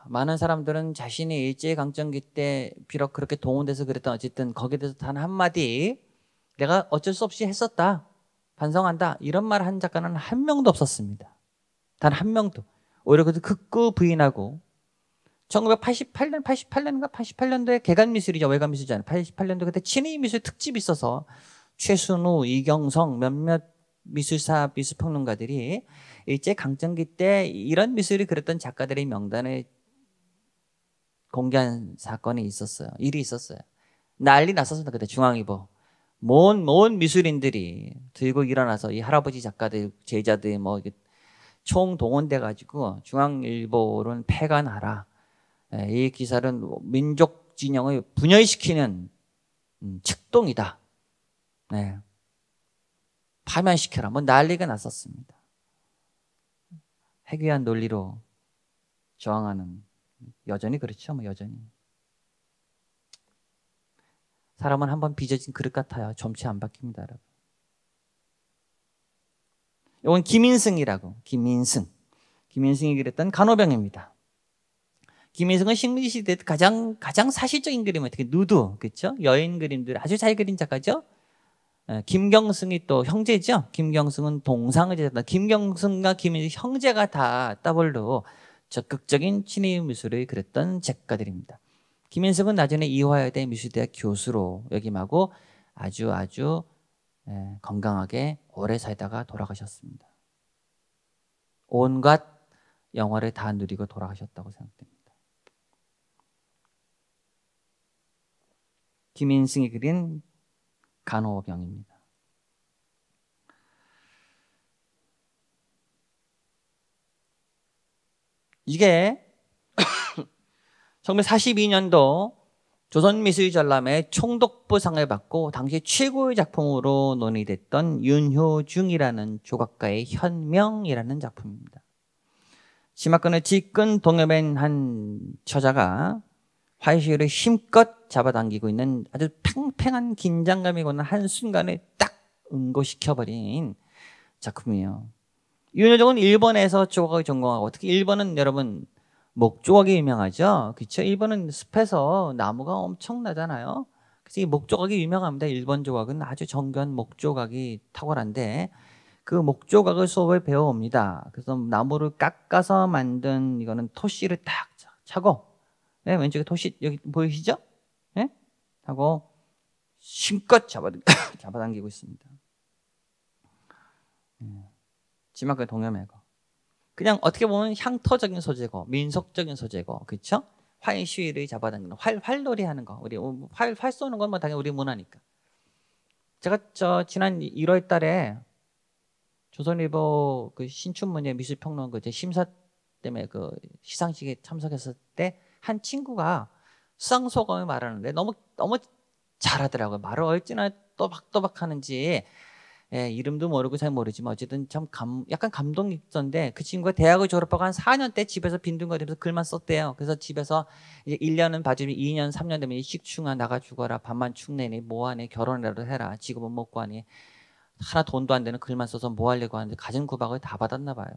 많은 사람들은 자신이 일제강점기 때 비록 그렇게 동원돼서 그랬던 어쨌든 거기에 대해서 단 한마디 내가 어쩔 수 없이 했었다. 반성한다. 이런 말 한 작가는 한 명도 없었습니다. 단 한 명도. 오히려 그것도 극구 부인하고 1988년, 88년인가 88년도에 개간미술이죠. 외관미술이잖아요 88년도 그때 친위미술 특집이 있어서 최순우, 이경성 몇몇 미술사 미술평론가들이 일제 강점기 때 이런 미술이 그렸던 작가들의 명단에 공개한 사건이 있었어요. 일이 있었어요. 난리 났었습니다. 그때 중앙일보. 뭔, 뭔 미술인들이 들고 일어나서 이 할아버지 작가들, 제자들 뭐총 동원돼가지고 중앙일보는 폐가나라. 예, 이 기사는 민족 진영을 분열시키는 음, 측동이다. 네. 파면시켜라. 뭐 난리가 났었습니다. 해괴한 논리로 저항하는 여전히 그렇죠, 뭐 여전히. 사람은 한번 빚어진 그릇 같아요. 점치 안 바뀝니다, 여러분. 이건 김인승이라고. 김인승. 김인승이 그랬던 간호병입니다. 김인승은 식민 시대 가장 가장 사실적인 그림은 특히 누드, 그죠 여인 그림들 아주 잘 그린 작가죠. 예, 김경승이 또 형제죠. 김경승은 동상을 제작한 김경승과 김인승 형제가 다 더블로 적극적인 친일 미술을 그렸던 작가들입니다. 김인석은 나중에 이화여대 미술대학 교수로 역임하고 아주 아주 예, 건강하게 오래 살다가 돌아가셨습니다. 온갖 영화를 다 누리고 돌아가셨다고 생각됩니다. 김인승이 그린 간호병입니다. 이게 1 9 42년도 조선미술전람회 총독부상을 받고 당시 최고의 작품으로 논의됐던 윤효중이라는 조각가의 현명이라는 작품입니다. 심화권의 지끈 동여맨 한 처자가 화이시를 힘껏 잡아당기고 있는 아주 팽팽한 긴장감이 고는 한순간에 딱 응고시켜버린 작품이에요. 윤여정은 일본에서 조각을 전공하고 특히 일본은 여러분 목조각이 유명하죠. 그렇죠? 일본은 습해서 나무가 엄청나잖아요. 그래서 이 목조각이 유명합니다. 일본 조각은 아주 정교한 목조각이 탁월한데 그 목조각을 수업에 배워옵니다. 그래서 나무를 깎아서 만든 이거는 토시를 딱 차고 네, 왼쪽에 토시 여기 보이시죠? 네? 하고 심껏 잡아, 잡아당기고 있습니다. 음. 지마크 동염해거. 그냥 어떻게 보면 향토적인 소재고 민속적인 소재고 그렇죠? 화인 시위를 잡아당기는 활 활놀이 하는 거 우리 활활 뭐 쏘는 건 뭐 당연히 우리 문화니까. 제가 저 지난 1월달에 조선일보 그 신춘문예 미술평론 그 심사 때문에 그 시상식에 참석했을 때 한 친구가 수소감을 말하는데 너무 너무 잘하더라고요. 말을 얼마나 또박또박 하는지 예, 이름도 모르고 잘 모르지만 어쨌든 참 감, 약간 감동이 있는데그 친구가 대학을 졸업하고 한 4년 때 집에서 빈둥거리면서 글만 썼대요. 그래서 집에서 이제 1년은 봐주면 2년, 3년 되면 이 식충아 나가 죽어라. 밤만 축내니 뭐하니 결혼이라도 해라. 지금은 먹고 하니 하나 돈도 안 되는 글만 써서 뭐 하려고 하는데 가진 구박을 다 받았나 봐요.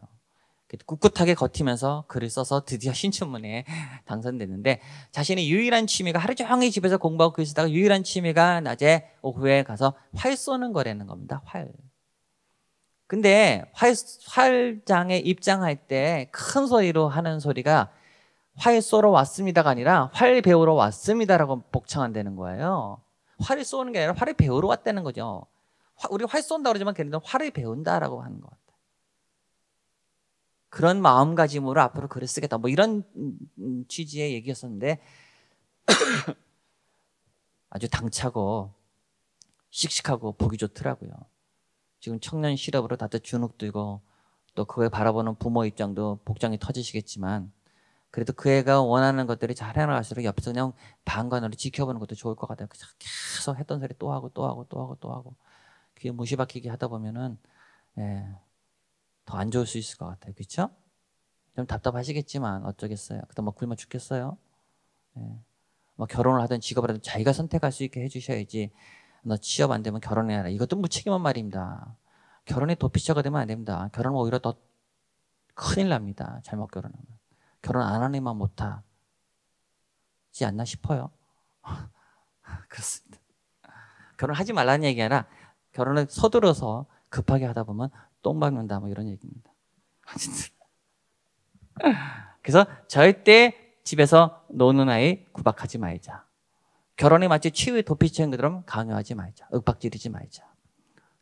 꿋꿋하게 버티면서 글을 써서 드디어 신춘문예 당선됐는데 자신의 유일한 취미가 하루 종일 집에서 공부하고 글 쓰다가 유일한 취미가 낮에 오후에 가서 활 쏘는 거라는 겁니다. 활. 근데 활, 활장에 입장할 때 큰 소리로 하는 소리가 활 쏘러 왔습니다가 아니라 활 배우러 왔습니다라고 복창한다는 거예요. 활을 쏘는 게 아니라 활을 배우러 왔다는 거죠. 우리 활 쏜다 그러지만 걔네들은 활을 배운다라고 하는 것. 그런 마음가짐으로 앞으로 글을 쓰겠다. 뭐 이런 음, 음, 취지의 얘기였었는데 아주 당차고 씩씩하고 보기 좋더라고요. 지금 청년 실업으로 다들 주눅 들고 또 그걸 바라보는 부모 입장도 복장이 터지시겠지만 그래도 그 애가 원하는 것들이 잘 해나갈수록 옆에서 그냥 방관으로 지켜보는 것도 좋을 것 같아요. 계속 했던 소리 또 하고 또 하고 또 하고 또 하고 귀에 무시 박히게 하다 보면은 예, 더안 좋을 수 있을 것 같아요. 그렇죠? 좀 답답하시겠지만 어쩌겠어요. 그다음막 뭐 굶어 죽겠어요. 예. 뭐 결혼을 하든 직업을 하든 자기가 선택할 수 있게 해주셔야지 너 취업 안 되면 결혼해라. 이것도 무책임한 말입니다. 결혼에 도피처가 되면 안 됩니다. 결혼은 오히려 더 큰일 납니다. 잘못 결혼하면. 결혼 안 하는 만 못하지 않나 싶어요. 그렇습니다. 결혼하지 말라는 얘기 아니라 결혼을 서두르서 급하게 하다 보면 똥 박는다 뭐 이런 얘기입니다. 아, 그래서 절대 집에서 노는 아이 구박하지 말자. 결혼이 마치 치유의 도피체인 것처럼 강요하지 말자. 윽박지르지 말자.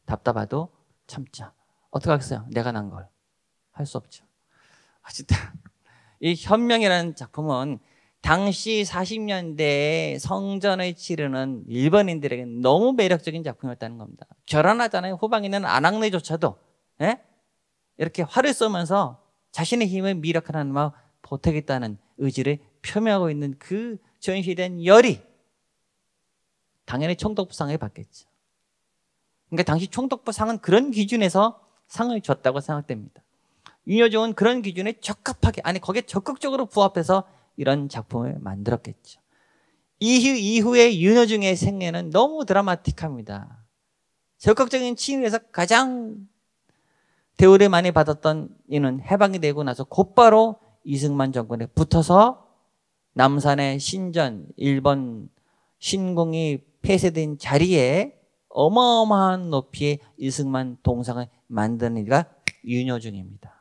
답답하도 참자. 어떻 하겠어요? 내가 난 걸. 할 수 없죠. 어쨌든 아, 이 현명이라는 작품은 당시 40년대에 성전을 치르는 일본인들에게 너무 매력적인 작품이었다는 겁니다. 결혼하잖아요. 후방에는 안악내조차도 에? 예? 이렇게 활을 쏘면서 자신의 힘을 미력한 하나님과 보태겠다는 의지를 표명하고 있는 그 전시된 열이 당연히 총독부상을 받겠죠. 그러니까 당시 총독부상은 그런 기준에서 상을 줬다고 생각됩니다. 윤여정은 그런 기준에 적합하게 아니 거기에 적극적으로 부합해서 이런 작품을 만들었겠죠. 이후 이후에 윤여중의 생애는 너무 드라마틱합니다. 적극적인 친일에서 가장 대우를 많이 받았던 이는 해방이 되고 나서 곧바로 이승만 정권에 붙어서 남산의 신전, 일본 신궁이 폐쇄된 자리에 어마어마한 높이의 이승만 동상을 만드는 이가 윤여중입니다.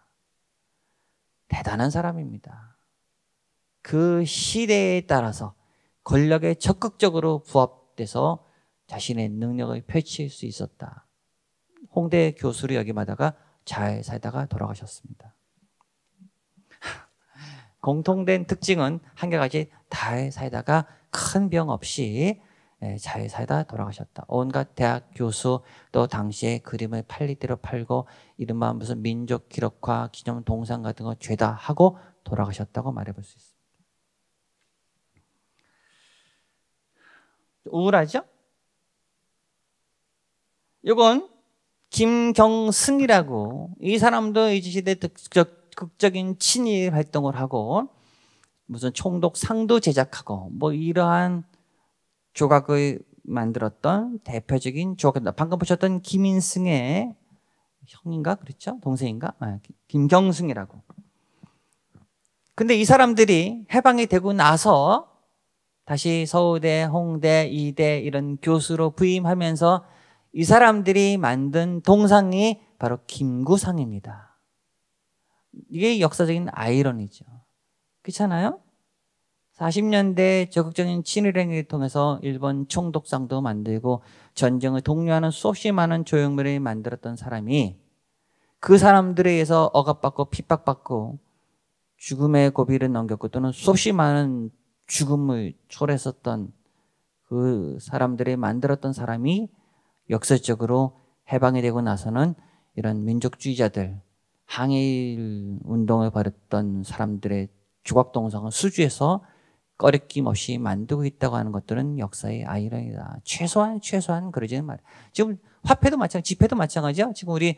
대단한 사람입니다. 그 시대에 따라서 권력에 적극적으로 부합돼서 자신의 능력을 펼칠 수 있었다. 홍대 교수를 여기 마다가 잘 살다가 돌아가셨습니다. 공통된 특징은 한결같잘 살다가 큰 병 없이 예, 잘 살다 돌아가셨다. 온갖 대학 교수 또 당시에 그림을 팔리대로 팔고 이른바 무슨 민족 기록화 기념 동상 같은 거 죄다 하고 돌아가셨다고 말해볼 수 있습니다. 우울하죠? 이건 김경승이라고이 사람도 이시대 극적인 친일 활동을 하고 무슨 총독 상도 제작하고 뭐 이러한 조각을 만들었던 대표적인 조각이다. 방금 보셨던 김인승의 형인가 그랬죠? 동생인가? 아, 김경승이라고. 근데 이 사람들이 해방이 되고 나서 다시 서울대, 홍대, 이대 이런 교수로 부임하면서 이 사람들이 만든 동상이 바로 김구상입니다. 이게 역사적인 아이러니죠. 그렇잖아요? 40년대 적극적인 친일행위를 통해서 일본 총독상도 만들고 전쟁을 독려하는 수없이 많은 조형물을 만들었던 사람이 그 사람들에 의해서 억압받고 핍박받고 죽음의 고비를 넘겼고 또는 수없이 많은 죽음을 초래했었던 그 사람들이 만들었던 사람이 역설적으로 해방이 되고 나서는 이런 민족주의자들 항일 운동을 벌였던 사람들의 조각 동상을 수주해서 꺼리낌 없이 만들고 있다고 하는 것들은 역사의 아이러니다. 최소한 최소한 그러지는 말. 지금 화폐도 마찬가지, 지폐도 마찬가지야. 지금 우리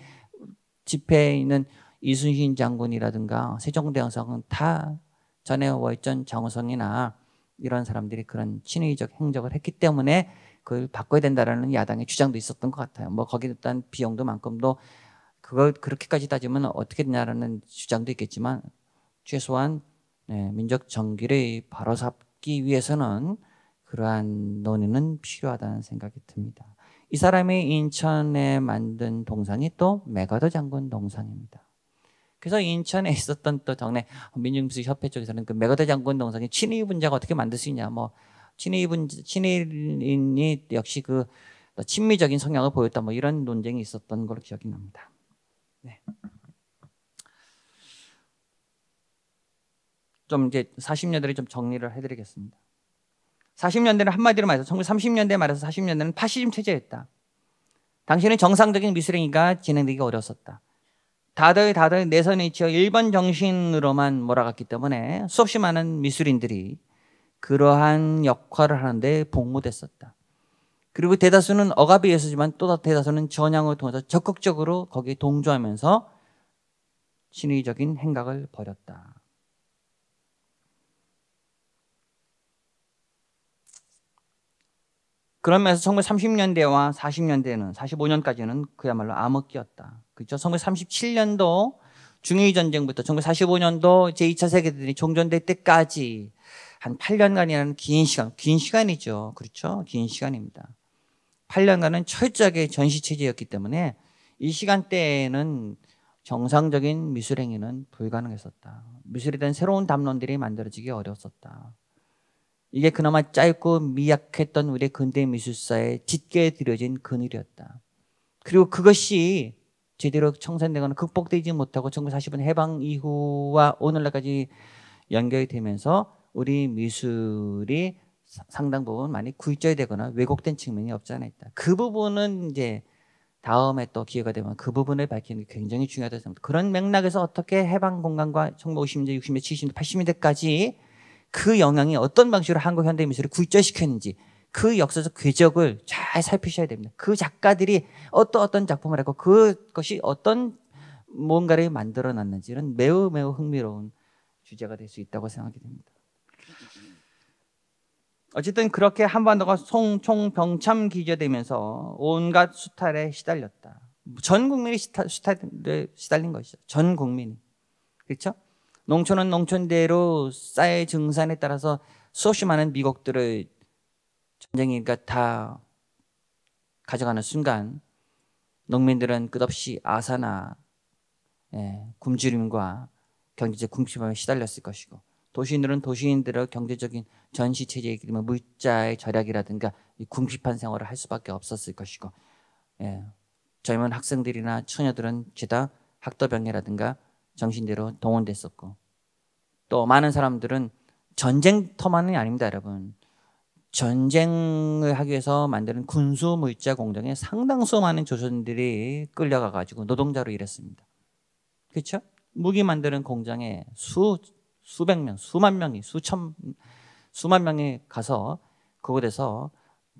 집회에 있는 이순신 장군이라든가 세종대왕상은 다 전에 월전 장성이나 이런 사람들이 그런 친위적 행적을 했기 때문에 그걸 바꿔야 된다라는 야당의 주장도 있었던 것 같아요. 뭐 거기에 일단 비용도 만큼도 그걸 그렇게까지 따지면 어떻게 되냐라는 주장도 있겠지만 최소한 네, 민족 정기를 바로 잡기 위해서는 그러한 논의는 필요하다는 생각이 듭니다. 이 사람이 인천에 만든 동상이 또 메가더 장군 동상입니다. 그래서 인천에 있었던 또 정례 민중무술협회 쪽에서는 그 메가더 장군 동상이 친위 분자가 어떻게 만들 수 있냐 뭐 친일분 친일인이 역시 그 친미적인 성향을 보였다 뭐 이런 논쟁이 있었던 걸로 기억이 납니다. 네. 좀 이제 40년대를 좀 정리를 해드리겠습니다. 40년대는 한마디로 말해서 1930년대 말해서 40년대는 파시즘 체제였다. 당신은 정상적인 미술행위가 진행되기 어려웠었다. 다들 다들 내선에 치여 일반 정신으로만 몰아갔기 때문에 수없이 많은 미술인들이 그러한 역할을 하는데 복무됐었다. 그리고 대다수는 억압에 의해서지만 또 대다수는 전향을 통해서 적극적으로 거기에 동조하면서 신의적인 행각을 벌였다. 그러면서 1 9 30년대와 40년대는 45년까지는 그야말로 암흑기였다. 그렇죠? 성부 37년도 중위 전쟁부터 1945년도 제2차 세계대전이 종전될 때까지 한 8년간이라는 긴 시간, 긴 시간이죠. 그렇죠? 긴 시간입니다. 8년간은 철저하게 전시체제였기 때문에 이 시간대에는 정상적인 미술행위는 불가능했었다. 미술에 대한 새로운 담론들이 만들어지기 어려웠었다. 이게 그나마 짧고 미약했던 우리 의 근대 미술사의 짙게 들여진 그늘이었다. 그리고 그것이 제대로 청산되거나 극복되지 못하고 1 9 4 5년 해방 이후와 오늘날까지 연결이 되면서 우리 미술이 상당 부분 많이 굴절이 되거나 왜곡된 측면이 없지 않아 있다. 그 부분은 이제 다음에 또 기회가 되면 그 부분을 밝히는 게 굉장히 중요하다고 생각 그런 맥락에서 어떻게 해방 공간과 1950년대, 60년대, 70년대, 80년대까지 그 영향이 어떤 방식으로 한국 현대 미술을 굴절시켰는지 그 역사적 궤적을 잘 살피셔야 됩니다. 그 작가들이 어떤 어떤 작품을 했고 그것이 어떤 뭔가를 만들어 놨는지는 매우 매우 흥미로운 주제가 될 수 있다고 생각이 됩니다. 어쨌든 그렇게 한반도가 송총병참 기저되면서 온갖 수탈에 시달렸다. 전 국민이 수탈, 에 시달린 것이죠. 전 국민이. 그렇죠? 농촌은 농촌대로 쌀의 증산에 따라서 수없이 많은 미국들의 전쟁이니까 다 가져가는 순간 농민들은 끝없이 아사나 예, 굶주림과 경제적 궁핍함에 시달렸을 것이고 도시인들은 도시인들의 경제적인 전시 체제의기때 뭐 물자의 절약이라든가 궁핍한 생활을 할 수밖에 없었을 것이고 예. 젊은 학생들이나 처녀들은 죄다 학도병이라든가 정신대로 동원됐었고 또 많은 사람들은 전쟁터만이 아닙니다, 여러분. 전쟁을 하기 위해서 만드는 군수 물자 공장에 상당수 많은 조선들이 끌려가 가지고 노동자로 일했습니다. 그렇죠? 무기 만드는 공장에 수 수백 명, 수만 명이 수천 수만 명이 가서 그곳에서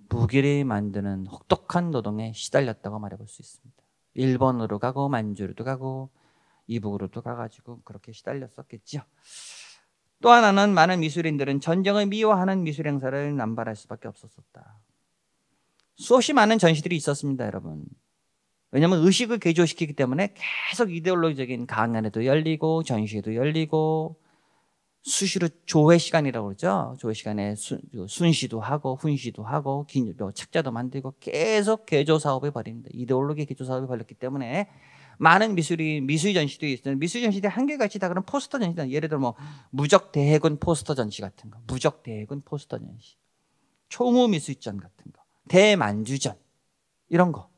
무기를 만드는 혹독한 노동에 시달렸다고 말해볼 수 있습니다. 일본으로 가고 만주로도 가고 이북으로도 가가지고 그렇게 시달렸었겠죠. 또 하나는 많은 미술인들은 전쟁을 미워하는 미술 행사를 남발할 수밖에 없었었다. 수없이 많은 전시들이 있었습니다, 여러분. 왜냐하면 의식을 개조시키기 때문에 계속 이데올로기적인 강연에도 열리고 전시에도 열리고 수시로 조회 시간이라고 그러죠. 조회 시간에 수, 순시도 하고 훈시도 하고 책자도 만들고 계속 개조 사업을 벌입니다. 이데올로기 개조 사업을 벌였기 때문에 많은 미술이 미술 전시도 있어요. 미술 전시대 한결같이 다 그런 포스터 전시다. 예를 들어 뭐 무적 대해군 포스터 전시 같은 거, 무적 대해군 포스터 전시, 총우 미술전 같은 거, 대만주전 이런 거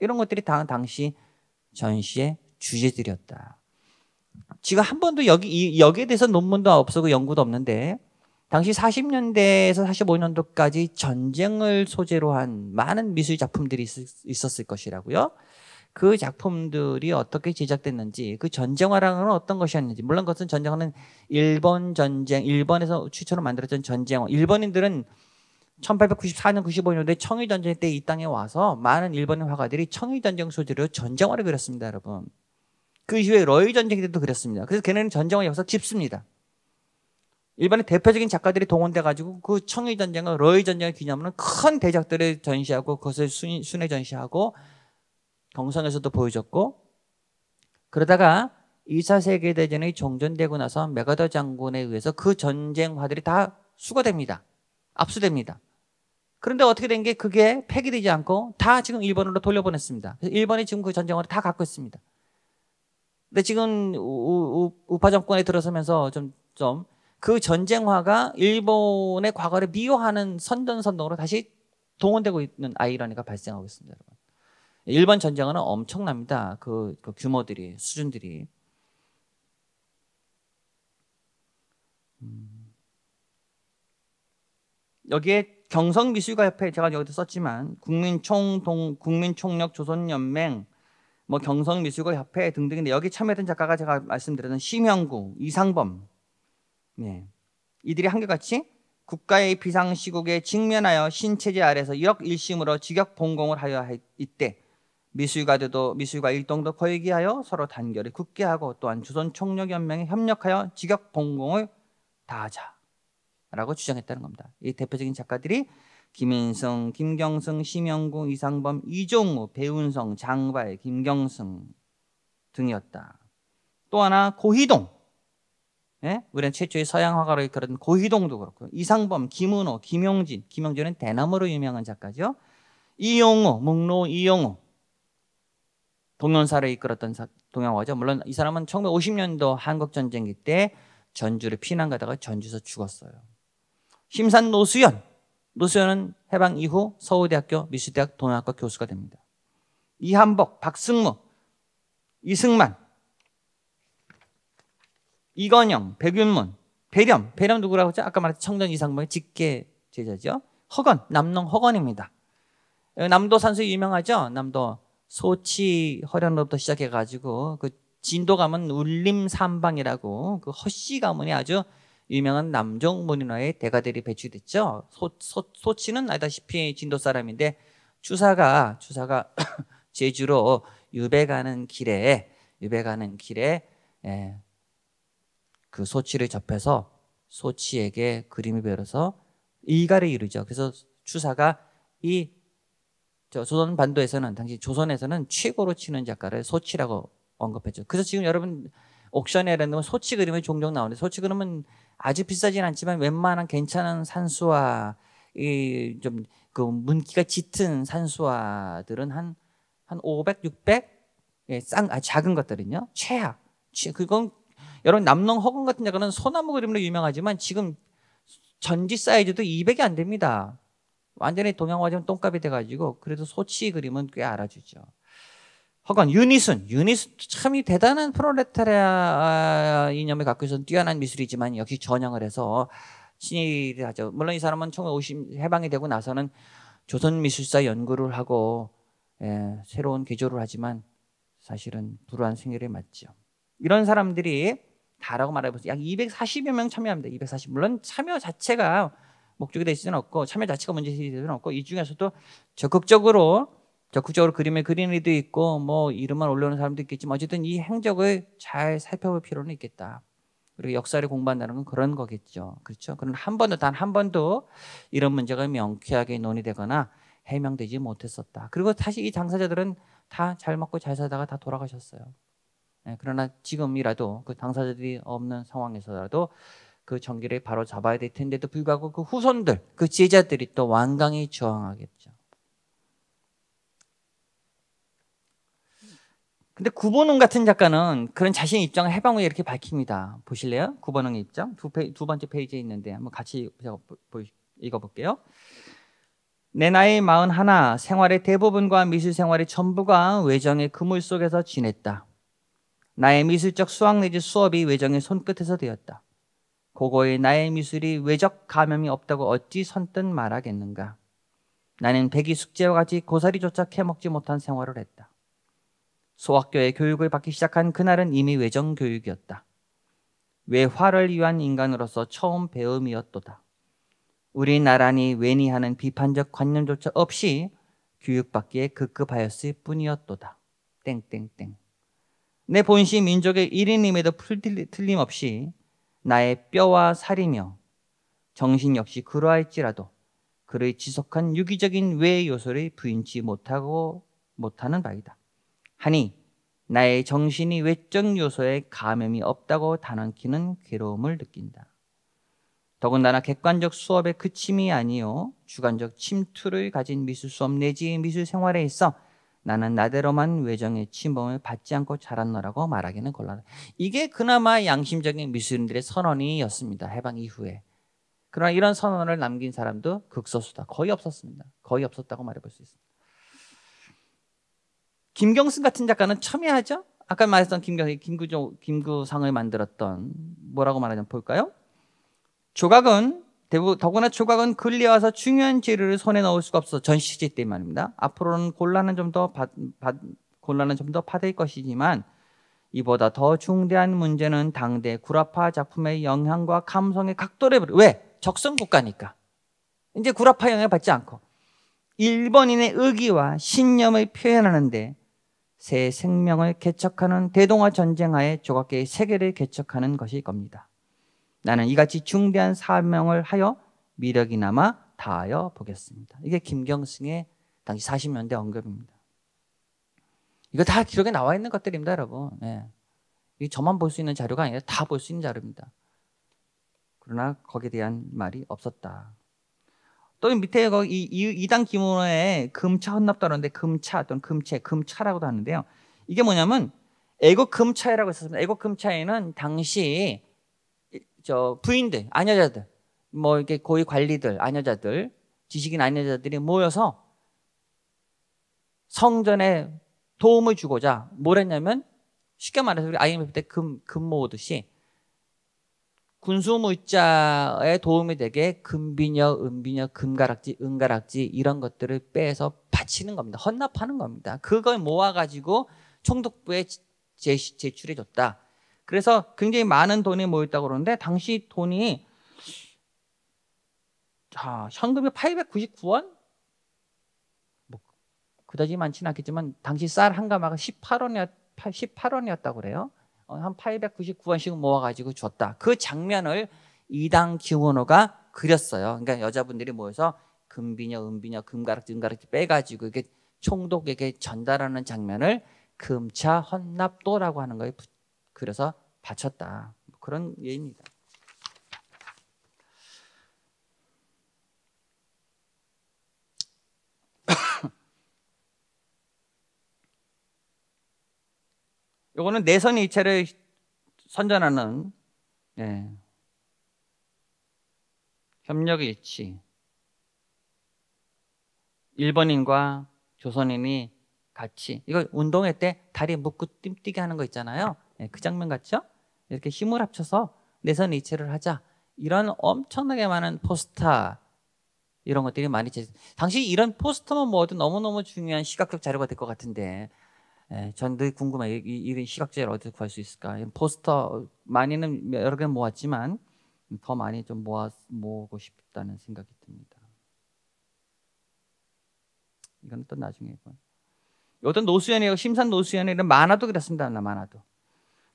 이런 것들이 다 당시 전시의 주제들이었다. 지금 한 번도 여기 여기에 대해서 논문도 없었고 연구도 없는데 당시 40년대에서 45년도까지 전쟁을 소재로 한 많은 미술 작품들이 있었을 것이라고요. 그 작품들이 어떻게 제작됐는지, 그 전쟁화랑은 어떤 것이었는지, 물론 그것은 전쟁화는 일본 전쟁, 일본에서 최초로 만들어진 전쟁화. 일본인들은 1894년, 95년도에 청일전쟁 때 이 땅에 와서 많은 일본인 화가들이 청일전쟁 소재로 전쟁화를 그렸습니다, 여러분. 그 이후에 러이 전쟁 때도 그랬습니다. 그래서 걔네는 전쟁을 여기서 집습니다. 일반의 대표적인 작가들이 동원돼 가지고 그 청일 전쟁을 러이 전쟁을 기념하는 큰 대작들을 전시하고 그것을 순회 전시하고 경성에서도 보여줬고 그러다가 2차 세계 대전이 종전되고 나서 메가더 장군에 의해서 그 전쟁화들이 다 수거됩니다. 압수됩니다. 그런데 어떻게 된 게 그게 폐기되지 않고 다 지금 일본으로 돌려보냈습니다. 그래서 일본이 지금 그 전쟁화를 다 갖고 있습니다. 근데 지금 우, 우파 정권에 들어서면서 좀좀그 전쟁화가 일본의 과거를 미워하는 선전선동으로 다시 동원되고 있는 아이러니가 발생하고 있습니다, 여러분. 일본 전쟁은 엄청납니다. 그, 그 규모들이 수준들이. 음. 여기에 경성미술가협회 제가 여기도 썼지만 국민총동 국민총력 조선연맹 뭐 경성미술가협회 등등인데 여기 참여했던 작가가 제가 말씀드렸던 심형구 이상범 네. 이들이 한결같이 국가의 비상시국에 직면하여 신체제 아래서 1억 1심으로 직역봉공을 하여 이때 미술가들도 미술가 일동도 거이기하여 서로 단결을 굳게 하고 또한 조선 총력연맹에 협력하여 직역봉공을 다하자라고 주장했다는 겁니다. 이 대표적인 작가들이 김인성, 김경승, 심영구, 이상범, 이종우, 배운성, 장발, 김경승 등이었다. 또 하나 고희동. 예? 우리는 최초의 서양 화가로 이끌은 고희동도 그렇고 이상범, 김은호, 김용진. 김용진은 대나무로 유명한 작가죠. 이용호, 묵로 이용호. 동연사를 이끌었던 동양화죠. 물론 이 사람은 1950년도 한국전쟁기 때 전주를 피난가다가 전주에서 죽었어요. 심산 노수연. 노수연은 해방 이후 서울대학교 미술대학 동양학과 교수가 됩니다. 이한복, 박승무, 이승만, 이건영, 백윤문, 배렴, 배렴 누구라고 했죠? 아까 말했던 청년 이상봉의 직계 제자죠. 허건, 남농 허건입니다. 예, 남도 산수 유명하죠? 남도 소치 허련으로부터 시작해가지고 그 진도 가문 울림 삼방이라고 그 허씨 가문이 아주 유명한 남종문인화의 대가들이 배출됐죠 소, 소, 치는 알다시피 진도 사람인데 추사가 추사가 제주로 유배 가는 길에 유배 가는 길에 예, 그 소치를 접해서 소치에게 그림을 배워서 이가를 이루죠. 그래서 추사가 이 조선 반도에서는 당시 조선에서는 최고로 치는 작가를 소치라고 언급했죠. 그래서 지금 여러분 옥션에라는 소치 그림이 종종 나오는데 소치 그림은 아주 비싸진 않지만 웬만한 괜찮은 산수화 이좀그 문기가 짙은 산수화들은 한한 500, 600 예, 싼 아, 작은 것들은요 최악. 최, 그건 여러분 남농 허공 같은 데가는 소나무 그림으로 유명하지만 지금 전지 사이즈도 200이 안 됩니다. 완전히 동양화점 똥값이 돼가지고 그래도 소치 그림은 꽤 알아주죠. 허건 유닛은 유닛은 참이 대단한 프롤레타리아 이념을 갖고 있어서 뛰어난 미술이지만 역시 전형을 해서 신이를 하죠. 물론 이 사람은 1950 해방이 되고 나서는 조선 미술사 연구를 하고 예, 새로운 개조를 하지만 사실은 불우한 생일를 맞죠. 이런 사람들이 다라고 말해보세요. 약 240여 명 참여합니다. 240. 물론 참여 자체가 목적이 될 수는 없고 참여 자체가 문제일 수는 없고 이 중에서도 적극적으로 적극적으로 그림을 그리는 이도 있고 뭐 이름만 올려놓은 사람도 있겠지만 어쨌든 이 행적을 잘 살펴볼 필요는 있겠다. 그리고 역사를 공부한다는 건 그런 거겠죠. 그렇죠? 그럼 한 번도 단 한 번도 이런 문제가 명쾌하게 논의되거나 해명되지 못했었다. 그리고 사실 이 당사자들은 다 잘 먹고 잘 살다가 다 돌아가셨어요. 네, 그러나 지금이라도 그 당사자들이 없는 상황에서라도 그 전기를 바로 잡아야 될 텐데도 불구하고 그 후손들, 그 제자들이 또 완강히 저항하겠다. 근데 구본웅 같은 작가는 그런 자신의 입장을 해방 후에 이렇게 밝힙니다. 보실래요? 구본웅의 입장 두, 페이, 두 번째 페이지에 있는데 한번 같이 제가 보, 읽어볼게요. 내 나이 마흔 하나 생활의 대부분과 미술 생활의 전부가 외정의 그물 속에서 지냈다. 나의 미술적 수학 내지 수업이 외정의 손끝에서 되었다. 고고의 나의 미술이 외적 감염이 없다고 어찌 선뜻 말하겠는가. 나는 백이 숙제와 같이 고사리조차 캐먹지 못한 생활을 했다. 소학교의 교육을 받기 시작한 그날은 이미 외정 교육이었다. 외화를 위한 인간으로서 처음 배움이었도다. 우리 나라니 왜니 하는 비판적 관념조차 없이 교육받기에 급급하였을 뿐이었도다. 땡땡땡. 내 본시 민족의 일인임에도 틀림없이 나의 뼈와 살이며 정신 역시 그러할지라도 그의 지속한 유기적인 외 요소를 부인치 못하고 못하는 바이다. 하니 나의 정신이 외적 요소에 감염이 없다고 단언키는 괴로움을 느낀다. 더군다나 객관적 수업의 그침이 아니요 주관적 침투를 가진 미술 수업 내지 미술 생활에 있어 나는 나대로만 외정의 침범을 받지 않고 자랐노라고 말하기는 곤란하다. 이게 그나마 양심적인 미술인들의 선언이었습니다. 해방 이후에. 그러나 이런 선언을 남긴 사람도 극소수다. 거의 없었습니다. 거의 없었다고 말해볼 수 있습니다. 김경순 같은 작가는 첨예하죠? 아까 말했던 김경, 김구조, 김구성을 만들었던 뭐라고 말하자면 볼까요? 조각은 대부, 더구나 조각은 글리 와서 중요한 재료를 손에 넣을 수가 없어 전시제 때 말입니다. 앞으로는 곤란은 좀더 곤란은 좀더 파될 것이지만 이보다 더 중대한 문제는 당대 구라파 작품의 영향과 감성의 각도를 왜 적성 국가니까 이제 구라파 영향을 받지 않고 일본인의 의기와 신념을 표현하는데 새 생명을 개척하는 대동아 전쟁하에 조각계의 세계를 개척하는 것일 겁니다. 나는 이같이 중대한 사명을 하여 미력이나마 다하여 보겠습니다. 이게 김경승의 당시 40년대 언급입니다. 이거 다 기록에 나와 있는 것들입니다, 여러분. 예. 이 저만 볼 수 있는 자료가 아니라 다 볼 수 있는 자료입니다. 그러나 거기에 대한 말이 없었다. 또 밑에 거기 이단 기문에 금차 헌납도하는데 금차 또는 금채 금차라고도 하는데요. 이게 뭐냐면 애국 금차회라고 했었습니다 애국 금차에는 당시 저 부인들, 아녀자들, 뭐 이렇게 고위 관리들, 아녀자들, 지식인 아녀자들이 모여서 성전에 도움을 주고자 뭘 했냐면 쉽게 말해서 우리 IMF 때 금, 금 모으듯이 군수물자에 도움이 되게 금비녀, 은비녀, 금가락지, 은가락지 이런 것들을 빼서 바치는 겁니다. 헌납하는 겁니다. 그걸 모아가지고 총독부에 제출해줬다. 그래서 굉장히 많은 돈이 모였다고 그러는데 당시 돈이 자, 현금이 899원? 뭐 그다지 많지는 않겠지만 당시 쌀 한 가마가 18원이었, 18원이었다고 그래요. 어, 한 899원씩 모아가지고 줬다. 그 장면을 이당 김원호가 그렸어요. 그러니까 여자분들이 모여서 금비녀, 은비녀, 금가락지, 은가락 빼가지고 이게 총독에게 전달하는 장면을 금차 헌납도라고 하는 거에 그려서 바쳤다. 뭐 그런 예입니다. 요거는 내선 이체를 선전하는 예. 협력 일치. 일본인과 조선인이 같이 이거 운동회 때 다리 묶고 띵뛰게 하는 거 있잖아요. 예, 그 장면 같죠? 이렇게 힘을 합쳐서 내선 이체를 하자. 이런 엄청나게 많은 포스터 이런 것들이 많이 제 당시 이런 포스터만 모아도 너무너무 중요한 시각적 자료가 될 것 같은데 예, 전늘 궁금해. 이, 이런 시각지를 어디서 구할 수 있을까? 포스터 많이는 여러 개 모았지만 더 많이 좀 모아 모고 싶다는 생각이 듭니다. 이건 또 나중에 보 뭐. 어떤 노수연이 심산 노수연이는 만화도 그랬습니다. 나 만화도.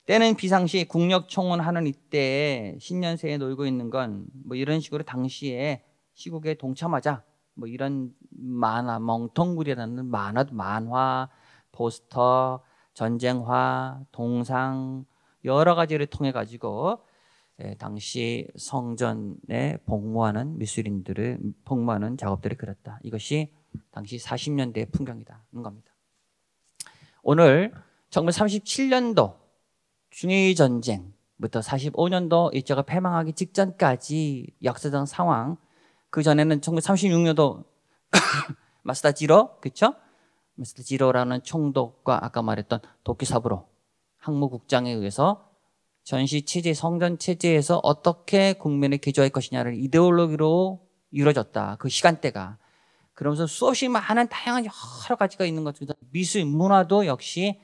때는 비상시 국력청원 하는 이때 신년새에 놀고 있는 건 뭐 이런 식으로 당시에 시국에 동참하자 뭐 이런 만화 멍텅구리라는 만화 만화 포스터, 전쟁화, 동상 여러 가지를 통해 가지고 예, 당시 성전에 복무하는 미술인들을 복무하는 작업들을 그렸다. 이것이 당시 40년대의 풍경이다는 겁니다. 오늘 1937년도 중일 전쟁부터 45년도 일제가 패망하기 직전까지 역사상 상황 그 전에는 1936년도 마스다지로 그렇죠? 미스터 지로라는 총독과 아까 말했던 도끼사부로 항무국장에 의해서 전시 체제, 성전 체제에서 어떻게 국민을 개조할 것이냐를 이데올로기로 이루어졌다. 그 시간대가. 그러면서 수없이 많은 다양한 여러 가지가 있는 것 중에 미술, 문화도 역시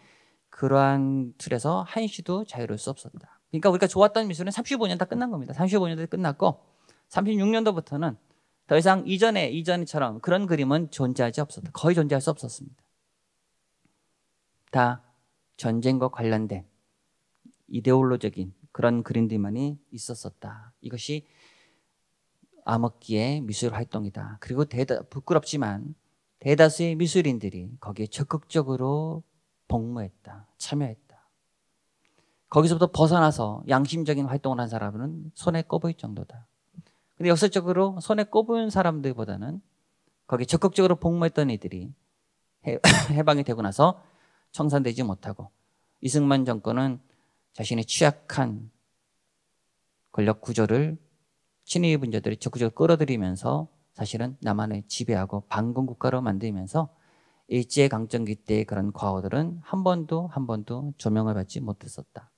그러한 틀에서 한시도 자유로울 수 없었다. 그러니까 우리가 좋았던 미술은 35년 다 끝난 겁니다. 35년 다 끝났고 36년도부터는 더 이상 이전에 이전처럼 그런 그림은 존재하지 없었다. 거의 존재할 수 없었습니다. 다 전쟁과 관련된 이데올로적인 그런 그림들만이 있었었다. 이것이 암흑기의 미술 활동이다. 그리고 대다, 부끄럽지만 대다수의 미술인들이 거기에 적극적으로 복무했다. 참여했다. 거기서부터 벗어나서 양심적인 활동을 한 사람은 손에 꼽을 정도다. 근데 역사적으로 손에 꼽은 사람들보다는 거기 적극적으로 복무했던 이들이 해방이 되고 나서 청산되지 못하고 이승만 정권은 자신의 취약한 권력 구조를 친위 분자들이 적극적으로 끌어들이면서 사실은 남한을 지배하고 반공 국가로 만들면서 일제 강점기 때의 그런 과오들은 한 번도 한 번도 조명을 받지 못했었다.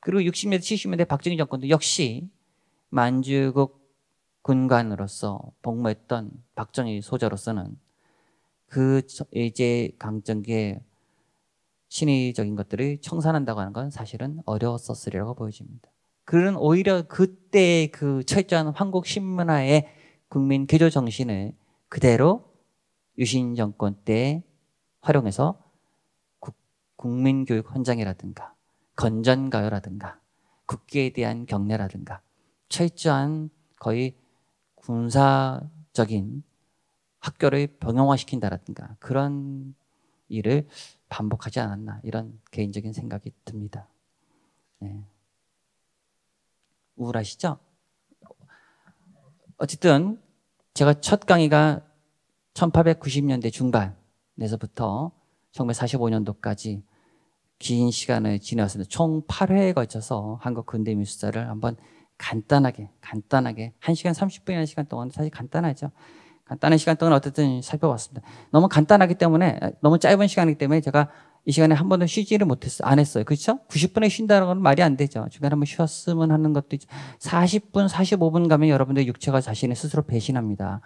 그리고 60년대 70년대 박정희 정권도 역시 만주국 군관으로서 복무했던 박정희 소저로서는 그 이제 강점기에 신의적인 것들을 청산한다고 하는 건 사실은 어려웠었으리라고 보여집니다. 그는 오히려 그때의 그 철저한 황국 신문화의 국민 개조 정신을 그대로 유신 정권 때 활용해서 국민교육 헌장이라든가 건전가요라든가 국기에 대한 경례라든가 철저한 거의 군사적인 학교를 병영화시킨다라든가 그런 일을 반복하지 않았나 이런 개인적인 생각이 듭니다. 네. 우울하시죠? 어쨌든 제가 첫 강의가 1890년대 중반에서부터 1945년도까지 긴 시간을 지내왔습니다. 총 8회에 걸쳐서 한국 근대미술사를 한번 간단하게 간단하게 1시간 30분이라는 시간 동안 사실 간단하죠. 간단한 시간 동안 어쨌든 살펴봤습니다. 너무 간단하기 때문에 너무 짧은 시간이기 때문에 제가 이 시간에 한 번도 쉬지를 못했어 안 했어요. 그렇죠? 90분에 쉰다는 건 말이 안 되죠. 중간에 한 번 쉬었으면 하는 것도 있죠. 40분, 45분 가면 여러분들 육체가 자신의 스스로 배신합니다.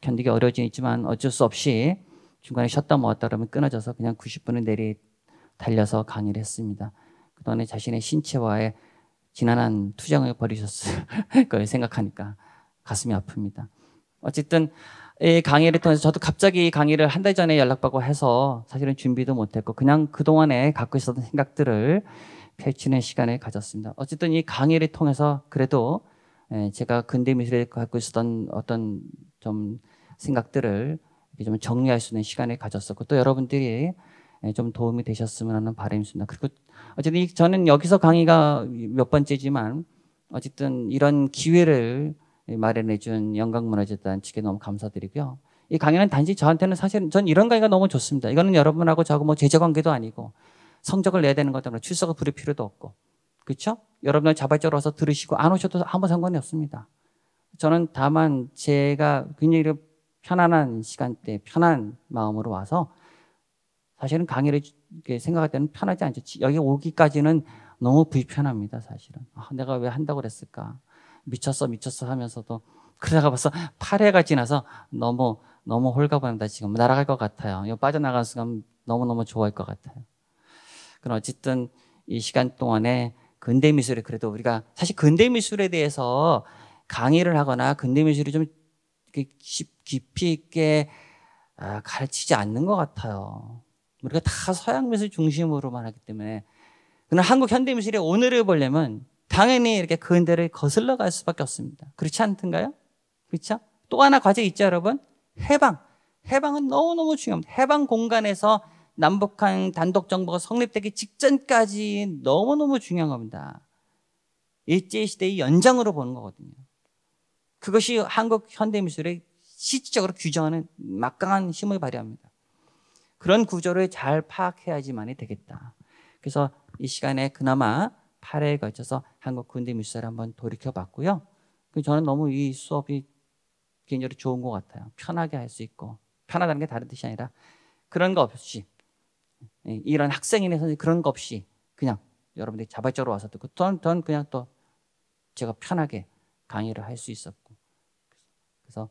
견디기 어려워지지만 어쩔 수 없이 중간에 쉬었다 모았다 그러면 끊어져서 그냥 90분을 내리 달려서 강의를 했습니다. 그동안에 자신의 신체와의 지난한 투쟁을 벌이셨을 걸 생각하니까 가슴이 아픕니다. 어쨌든 이 강의를 통해서 저도 갑자기 강의를 한 달 전에 연락받고 해서 사실은 준비도 못했고 그냥 그동안에 갖고 있었던 생각들을 펼치는 시간을 가졌습니다. 어쨌든 이 강의를 통해서 그래도 예, 제가 근대 미술에 갖고 있었던 어떤 좀 생각들을 좀 정리할 수 있는 시간을 가졌었고 또 여러분들이 예, 좀 도움이 되셨으면 하는 바람입니다. 그리고 어쨌든 저는 여기서 강의가 몇 번째지만 어쨌든 이런 기회를 마련해준 영광문화재단 측에 너무 감사드리고요. 이 강의는 단지 저한테는 사실 전 이런 강의가 너무 좋습니다. 이거는 여러분하고 저하고 뭐 제자 관계도 아니고 성적을 내야 되는 것도 아니 출석을 부릴 필요도 없고 그렇죠? 여러분들 자발적으로 와서 들으시고 안 오셔도 아무 상관이 없습니다. 저는 다만 제가 굉장히 편안한 시간대 편한 마음으로 와서 사실은 강의를 생각할 때는 편하지 않죠. 여기 오기까지는 너무 불편합니다, 사실은. 아, 내가 왜 한다고 그랬을까? 미쳤어, 미쳤어 하면서도 그러다가 벌써 8회가 지나서 너무 너무 홀가분합니다. 지금 날아갈 것 같아요. 이 빠져나가는 순간 너무너무 좋아할 것 같아요. 그럼 어쨌든 이 시간 동안에 근대 미술에 그래도 우리가 사실 근대 미술에 대해서 강의를 하거나 근대 미술이 좀 깊이 있게 아, 가르치지 않는 것 같아요. 우리가 다 서양 미술 중심으로만 하기 때문에 그러나 한국 현대 미술이 오늘을 보려면 당연히 이렇게 근대를 거슬러 갈 수밖에 없습니다. 그렇지 않던가요? 그렇죠? 또 하나 과제 있죠, 여러분? 해방. 해방은 너무너무 중요합니다. 해방 공간에서 남북한 단독 정부가 성립되기 직전까지 너무너무 중요한 겁니다. 일제시대의 연장으로 보는 거거든요. 그것이 한국 현대미술의 실적으로 규정하는 막강한 힘을 발휘합니다. 그런 구조를 잘 파악해야지만이 되겠다. 그래서 이 시간에 그나마 8회에 걸쳐서 한국 군대 미술을 한번 돌이켜봤고요. 그 저는 너무 이 수업이 굉장히 좋은 것 같아요. 편하게 할 수 있고 편하다는 게 다른 뜻이 아니라 그런 거 없이 예, 이런 학생인의 선생 그런 거 없이 그냥 여러분들이 자발적으로 와서 듣고 저는 그냥 또 제가 편하게 강의를 할 수 있었고 그래서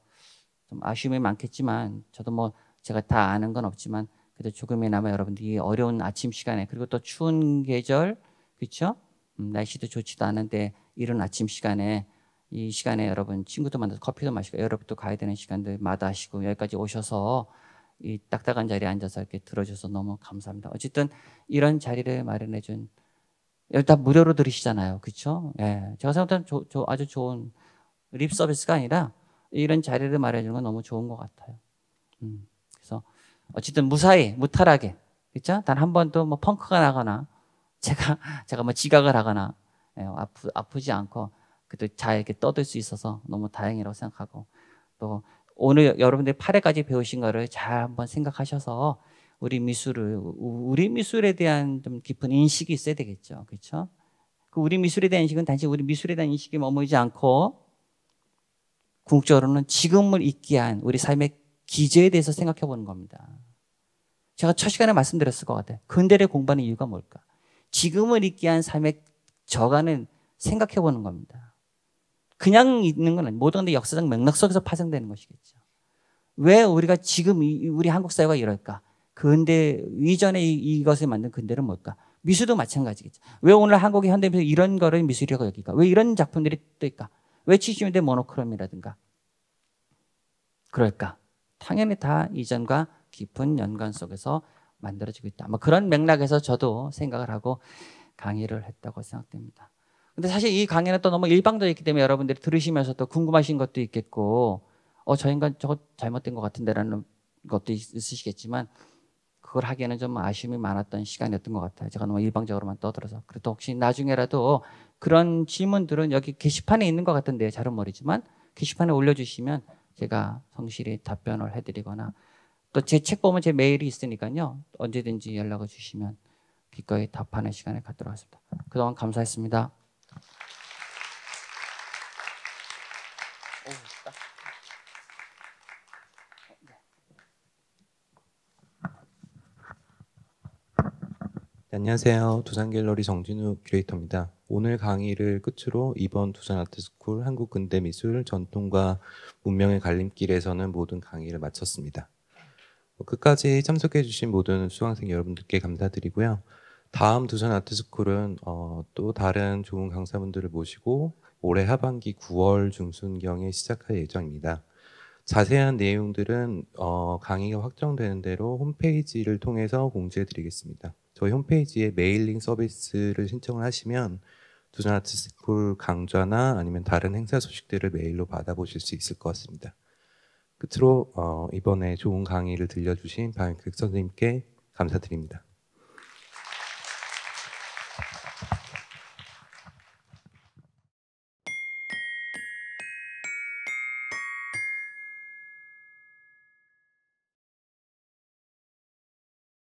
좀 아쉬움이 많겠지만 저도 뭐 제가 다 아는 건 없지만 그래도 조금이나마 여러분들이 어려운 아침 시간에 그리고 또 추운 계절 그렇죠? 음, 날씨도 좋지도 않은데 이런 아침 시간에 이 시간에 여러분 친구도 만나서 커피도 마시고 여러분도 가야 되는 시간들마다 하시고 여기까지 오셔서 이 딱딱한 자리에 앉아서 이렇게 들어줘서 너무 감사합니다. 어쨌든 이런 자리를 마련해 준 일단 무료로 들으시잖아요. 그렇죠? 예. 제가 생각하는 아주 좋은 립 서비스가 아니라 이런 자리를 마련해 주는 건 너무 좋은 것 같아요. 음. 어쨌든 무사히 무탈하게 그죠? 단한 번도 뭐 펑크가 나거나 제가 제가 뭐 지각을 하거나 예, 아프 아프지 않고 그래도 잘 이렇게 떠들 수 있어서 너무 다행이라고 생각하고 또 오늘 여러분들 8회까지 배우신 거를 잘 한번 생각하셔서 우리 미술을 우리 미술에 대한 좀 깊은 인식이 있어야 되겠죠. 그렇죠? 그 우리 미술에 대한 인식은 단지 우리 미술에 대한 인식이 머무지 않고 궁극적으로는 지금을 있게 한 우리 삶의 기제에 대해서 생각해 보는 겁니다. 제가 첫 시간에 말씀드렸을 것 같아요. 근대를 공부하는 이유가 뭘까? 지금을 있게 한 삶의 저간을 생각해 보는 겁니다. 그냥 있는 건 아니고 모든 데 역사적 맥락 속에서 파생되는 것이겠죠. 왜 우리가 지금 우리 한국 사회가 이럴까? 근대 이전에 이것을 만든 근대는 뭘까? 미술도 마찬가지겠죠. 왜 오늘 한국의 현대 미술 이런 거를 미술이라고 여길까? 왜 이런 작품들이 뜰까? 왜 70년대 모노크롬이라든가? 그럴까? 당연히 다 이전과 깊은 연관 속에서 만들어지고 있다. 뭐 그런 맥락에서 저도 생각을 하고 강의를 했다고 생각됩니다. 근데 사실 이 강의는 또 너무 일방적이기 때문에 여러분들이 들으시면서 또 궁금하신 것도 있겠고, 어, 저 인간 저거 잘못된 것 같은데라는 것도 있으시겠지만, 그걸 하기에는 좀 아쉬움이 많았던 시간이었던 것 같아요. 제가 너무 일방적으로만 떠들어서. 그래도 혹시 나중에라도 그런 질문들은 여기 게시판에 있는 것 같은데, 잘은 모르지만, 게시판에 올려주시면 제가 성실히 답변을 해드리거나 또 제 책 보면 제 메일이 있으니까요. 언제든지 연락을 주시면 기꺼이 답하는 시간을 갖도록 하겠습니다. 그동안 감사했습니다. 네, 안녕하세요. 두산갤러리 정진우 큐레이터입니다. 오늘 강의를 끝으로 이번 두산 아트스쿨 한국 근대 미술 전통과 문명의 갈림길에서는 모든 강의를 마쳤습니다. 뭐 끝까지 참석해주신 모든 수강생 여러분들께 감사드리고요. 다음 두산 아트스쿨은 어, 또 다른 좋은 강사분들을 모시고 올해 하반기 9월 중순경에 시작할 예정입니다. 자세한 내용들은 어, 강의가 확정되는 대로 홈페이지를 통해서 공지해드리겠습니다. 저희 홈페이지에 메일링 서비스를 신청을 하시면 두산 아트스쿨 강좌나 아니면 다른 행사 소식들을 메일로 받아보실 수 있을 것 같습니다. 끝으로 어, 이번에 좋은 강의를 들려주신 방영극 선생님께 감사드립니다.